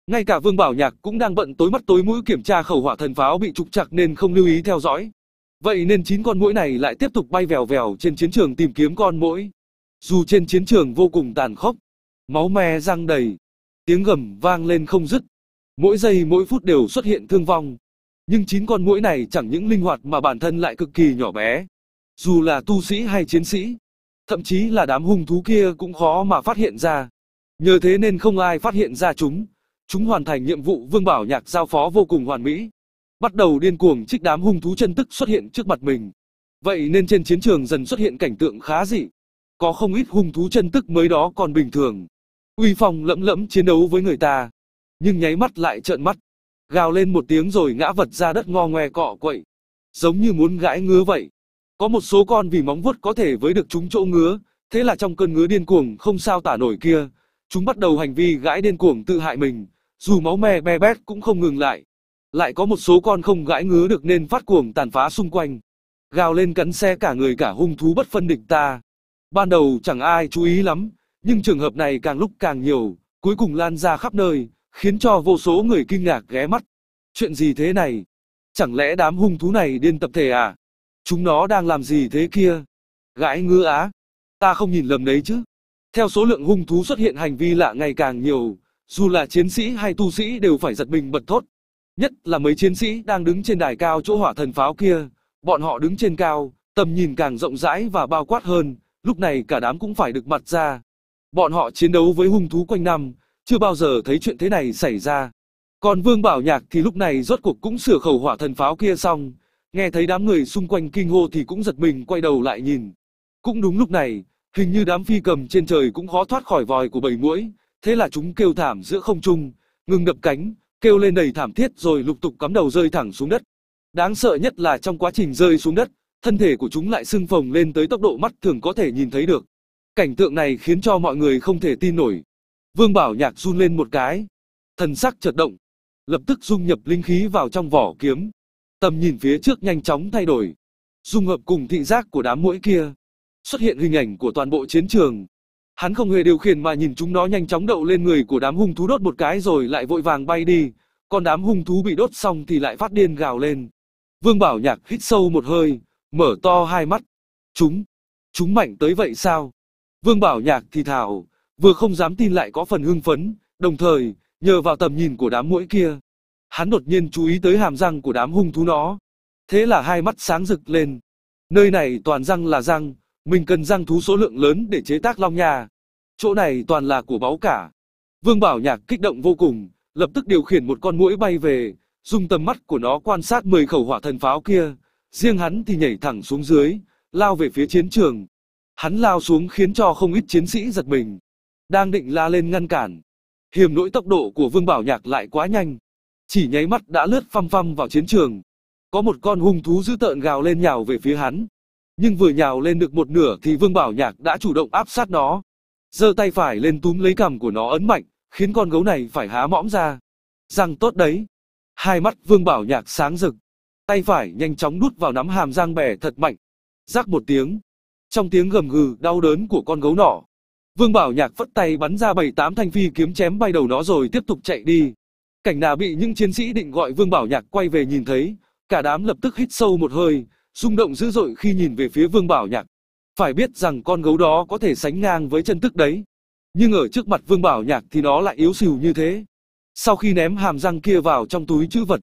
Speaker 1: Ngay cả Vương Bảo Nhạc cũng đang bận tối mắt tối mũi kiểm tra khẩu hỏa thần pháo bị trục chặt nên không lưu ý theo dõi. Vậy nên chín con muỗi này lại tiếp tục bay vèo vèo trên chiến trường tìm kiếm con muỗi. Dù trên chiến trường vô cùng tàn khốc, máu me răng đầy, tiếng gầm vang lên không dứt. Mỗi giây mỗi phút đều xuất hiện thương vong. Nhưng chín con muỗi này chẳng những linh hoạt mà bản thân lại cực kỳ nhỏ bé dù là tu sĩ hay chiến sĩ, thậm chí là đám hung thú kia cũng khó mà phát hiện ra. Nhờ thế nên không ai phát hiện ra chúng, chúng hoàn thành nhiệm vụ Vương Bảo Nhạc giao phó vô cùng hoàn mỹ. Bắt đầu điên cuồng trích đám hung thú chân tức xuất hiện trước mặt mình. Vậy nên trên chiến trường dần xuất hiện cảnh tượng khá dị. Có không ít hung thú chân tức mới đó còn bình thường. Uy phong lẫm lẫm chiến đấu với người ta. Nhưng nháy mắt lại trợn mắt. Gào lên một tiếng rồi ngã vật ra đất ngo ngoe cọ quậy. Giống như muốn gãi ngứa vậy. Có một số con vì móng vuốt có thể với được chúng chỗ ngứa, thế là trong cơn ngứa điên cuồng không sao tả nổi kia, chúng bắt đầu hành vi gãi điên cuồng tự hại mình, dù máu me be bét cũng không ngừng lại. Lại có một số con không gãi ngứa được nên phát cuồng tàn phá xung quanh. Gào lên cắn xe cả người cả hung thú bất phân địch ta. Ban đầu chẳng ai chú ý lắm, nhưng trường hợp này càng lúc càng nhiều, cuối cùng lan ra khắp nơi, khiến cho vô số người kinh ngạc ghé mắt. Chuyện gì thế này? Chẳng lẽ đám hung thú này điên tập thể à? Chúng nó đang làm gì thế kia? Gãi ngứa á? Ta không nhìn lầm đấy chứ. Theo số lượng hung thú xuất hiện hành vi lạ ngày càng nhiều, dù là chiến sĩ hay tu sĩ đều phải giật mình bật thốt. Nhất là mấy chiến sĩ đang đứng trên đài cao chỗ hỏa thần pháo kia, bọn họ đứng trên cao, tầm nhìn càng rộng rãi và bao quát hơn, lúc này cả đám cũng phải được mặt ra. Bọn họ chiến đấu với hung thú quanh năm, chưa bao giờ thấy chuyện thế này xảy ra. Còn Vương Bảo Nhạc thì lúc này rốt cuộc cũng sửa khẩu hỏa thần pháo kia xong, nghe thấy đám người xung quanh kinh hô thì cũng giật mình quay đầu lại nhìn. Cũng đúng lúc này, hình như đám phi cầm trên trời cũng khó thoát khỏi vòi của bầy muỗi, thế là chúng kêu thảm giữa không trung, ngừng đập cánh, kêu lên đầy thảm thiết rồi lục tục cắm đầu rơi thẳng xuống đất. Đáng sợ nhất là trong quá trình rơi xuống đất, thân thể của chúng lại sưng phồng lên tới tốc độ mắt thường có thể nhìn thấy được. Cảnh tượng này khiến cho mọi người không thể tin nổi. Vương Bảo Nhạc run lên một cái, thần sắc chợt động, lập tức dung nhập linh khí vào trong vỏ kiếm, Tầm nhìn phía trước nhanh chóng thay đổi, dung hợp cùng thị giác của đám muỗi kia, xuất hiện hình ảnh của toàn bộ chiến trường. Hắn không hề điều khiển mà nhìn chúng nó nhanh chóng đậu lên người của đám hung thú đốt một cái rồi lại vội vàng bay đi, còn đám hung thú bị đốt xong thì lại phát điên gào lên. Vương Bảo Nhạc hít sâu một hơi, mở to hai mắt. Chúng, chúng mạnh tới vậy sao? Vương Bảo Nhạc thì thảo, vừa không dám tin lại có phần hưng phấn, đồng thời, nhờ vào tầm nhìn của đám muỗi kia, Hắn đột nhiên chú ý tới hàm răng của đám hung thú nó. Thế là hai mắt sáng rực lên. Nơi này toàn răng là răng, mình cần răng thú số lượng lớn để chế tác long nhà. Chỗ này toàn là của báu cả. Vương Bảo Nhạc kích động vô cùng, lập tức điều khiển một con mũi bay về, dùng tầm mắt của nó quan sát 10 khẩu hỏa thần pháo kia, riêng hắn thì nhảy thẳng xuống dưới, lao về phía chiến trường. Hắn lao xuống khiến cho không ít chiến sĩ giật mình, đang định la lên ngăn cản. Hiểm nỗi tốc độ của Vương Bảo Nhạc lại quá nhanh, chỉ nháy mắt đã lướt phăng phăng vào chiến trường. Có một con hung thú dữ tợn gào lên nhào về phía hắn. Nhưng vừa nhào lên được một nửa thì Vương Bảo Nhạc đã chủ động áp sát nó. giơ tay phải lên túm lấy cằm của nó ấn mạnh, khiến con gấu này phải há mõm ra. Răng tốt đấy. Hai mắt Vương Bảo Nhạc sáng rực. Tay phải nhanh chóng đút vào nắm hàm răng bẻ thật mạnh. Rắc một tiếng. Trong tiếng gầm gừ đau đớn của con gấu nọ, Vương Bảo Nhạc vất tay bắn ra bảy tám thanh phi kiếm chém bay đầu nó rồi tiếp tục chạy đi. Cảnh đà bị những chiến sĩ định gọi Vương Bảo Nhạc quay về nhìn thấy, cả đám lập tức hít sâu một hơi, rung động dữ dội khi nhìn về phía Vương Bảo Nhạc. Phải biết rằng con gấu đó có thể sánh ngang với chân tức đấy. Nhưng ở trước mặt Vương Bảo Nhạc thì nó lại yếu xìu như thế. Sau khi ném hàm răng kia vào trong túi chữ vật,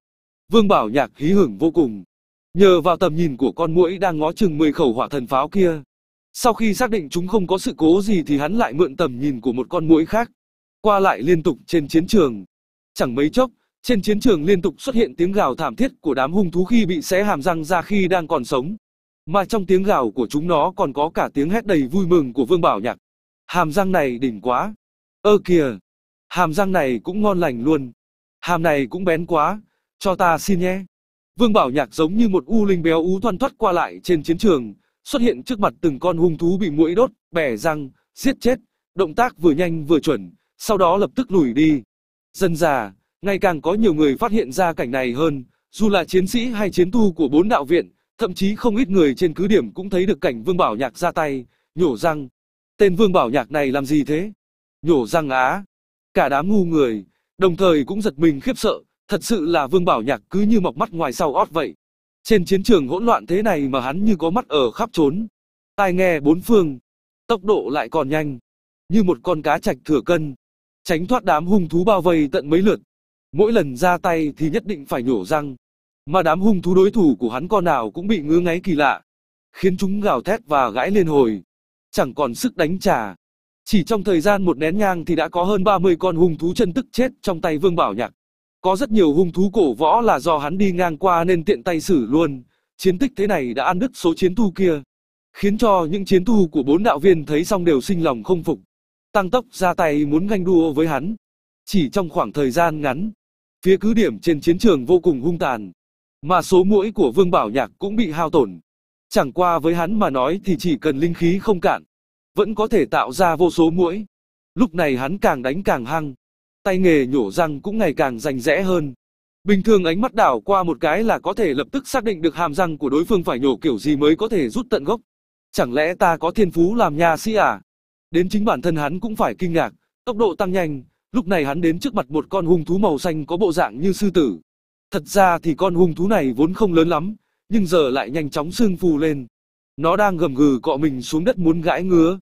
Speaker 1: Vương Bảo Nhạc hí hửng vô cùng. Nhờ vào tầm nhìn của con muỗi đang ngó chừng 10 khẩu hỏa thần pháo kia. Sau khi xác định chúng không có sự cố gì thì hắn lại mượn tầm nhìn của một con muỗi khác. Qua lại liên tục trên chiến trường. Chẳng mấy chốc, trên chiến trường liên tục xuất hiện tiếng gào thảm thiết của đám hung thú khi bị xé hàm răng ra khi đang còn sống. Mà trong tiếng gào của chúng nó còn có cả tiếng hét đầy vui mừng của Vương Bảo Nhạc. Hàm răng này đỉnh quá. Ơ kìa, hàm răng này cũng ngon lành luôn. Hàm này cũng bén quá, cho ta xin nhé. Vương Bảo Nhạc giống như một u linh béo ú thoăn thoắt qua lại trên chiến trường, xuất hiện trước mặt từng con hung thú bị mũi đốt, bẻ răng, giết chết, động tác vừa nhanh vừa chuẩn, sau đó lập tức lùi đi. Dần già, ngày càng có nhiều người phát hiện ra cảnh này hơn, dù là chiến sĩ hay chiến tu của bốn đạo viện, thậm chí không ít người trên cứ điểm cũng thấy được cảnh Vương Bảo Nhạc ra tay, nhổ răng. Tên Vương Bảo Nhạc này làm gì thế? Nhổ răng á. Cả đám ngu người, đồng thời cũng giật mình khiếp sợ, thật sự là Vương Bảo Nhạc cứ như mọc mắt ngoài sau ót vậy. Trên chiến trường hỗn loạn thế này mà hắn như có mắt ở khắp trốn. Tai nghe bốn phương, tốc độ lại còn nhanh, như một con cá trạch thừa cân tránh thoát đám hung thú bao vây tận mấy lượt. Mỗi lần ra tay thì nhất định phải nhổ răng, mà đám hung thú đối thủ của hắn con nào cũng bị ngứa ngáy kỳ lạ, khiến chúng gào thét và gãi liên hồi, chẳng còn sức đánh trả. Chỉ trong thời gian một nén nhang thì đã có hơn 30 con hung thú chân tức chết trong tay Vương Bảo Nhạc. Có rất nhiều hung thú cổ võ là do hắn đi ngang qua nên tiện tay xử luôn, chiến tích thế này đã ăn đứt số chiến thu kia, khiến cho những chiến thu của bốn đạo viên thấy xong đều sinh lòng không phục tăng tốc ra tay muốn ganh đua với hắn. Chỉ trong khoảng thời gian ngắn, phía cứ điểm trên chiến trường vô cùng hung tàn, mà số mũi của Vương Bảo Nhạc cũng bị hao tổn. Chẳng qua với hắn mà nói thì chỉ cần linh khí không cạn, vẫn có thể tạo ra vô số mũi. Lúc này hắn càng đánh càng hăng, tay nghề nhổ răng cũng ngày càng rành rẽ hơn. Bình thường ánh mắt đảo qua một cái là có thể lập tức xác định được hàm răng của đối phương phải nhổ kiểu gì mới có thể rút tận gốc. Chẳng lẽ ta có thiên phú làm nha sĩ à? Đến chính bản thân hắn cũng phải kinh ngạc, tốc độ tăng nhanh, lúc này hắn đến trước mặt một con hung thú màu xanh có bộ dạng như sư tử. Thật ra thì con hung thú này vốn không lớn lắm, nhưng giờ lại nhanh chóng sưng phù lên. Nó đang gầm gừ cọ mình xuống đất muốn gãi ngứa,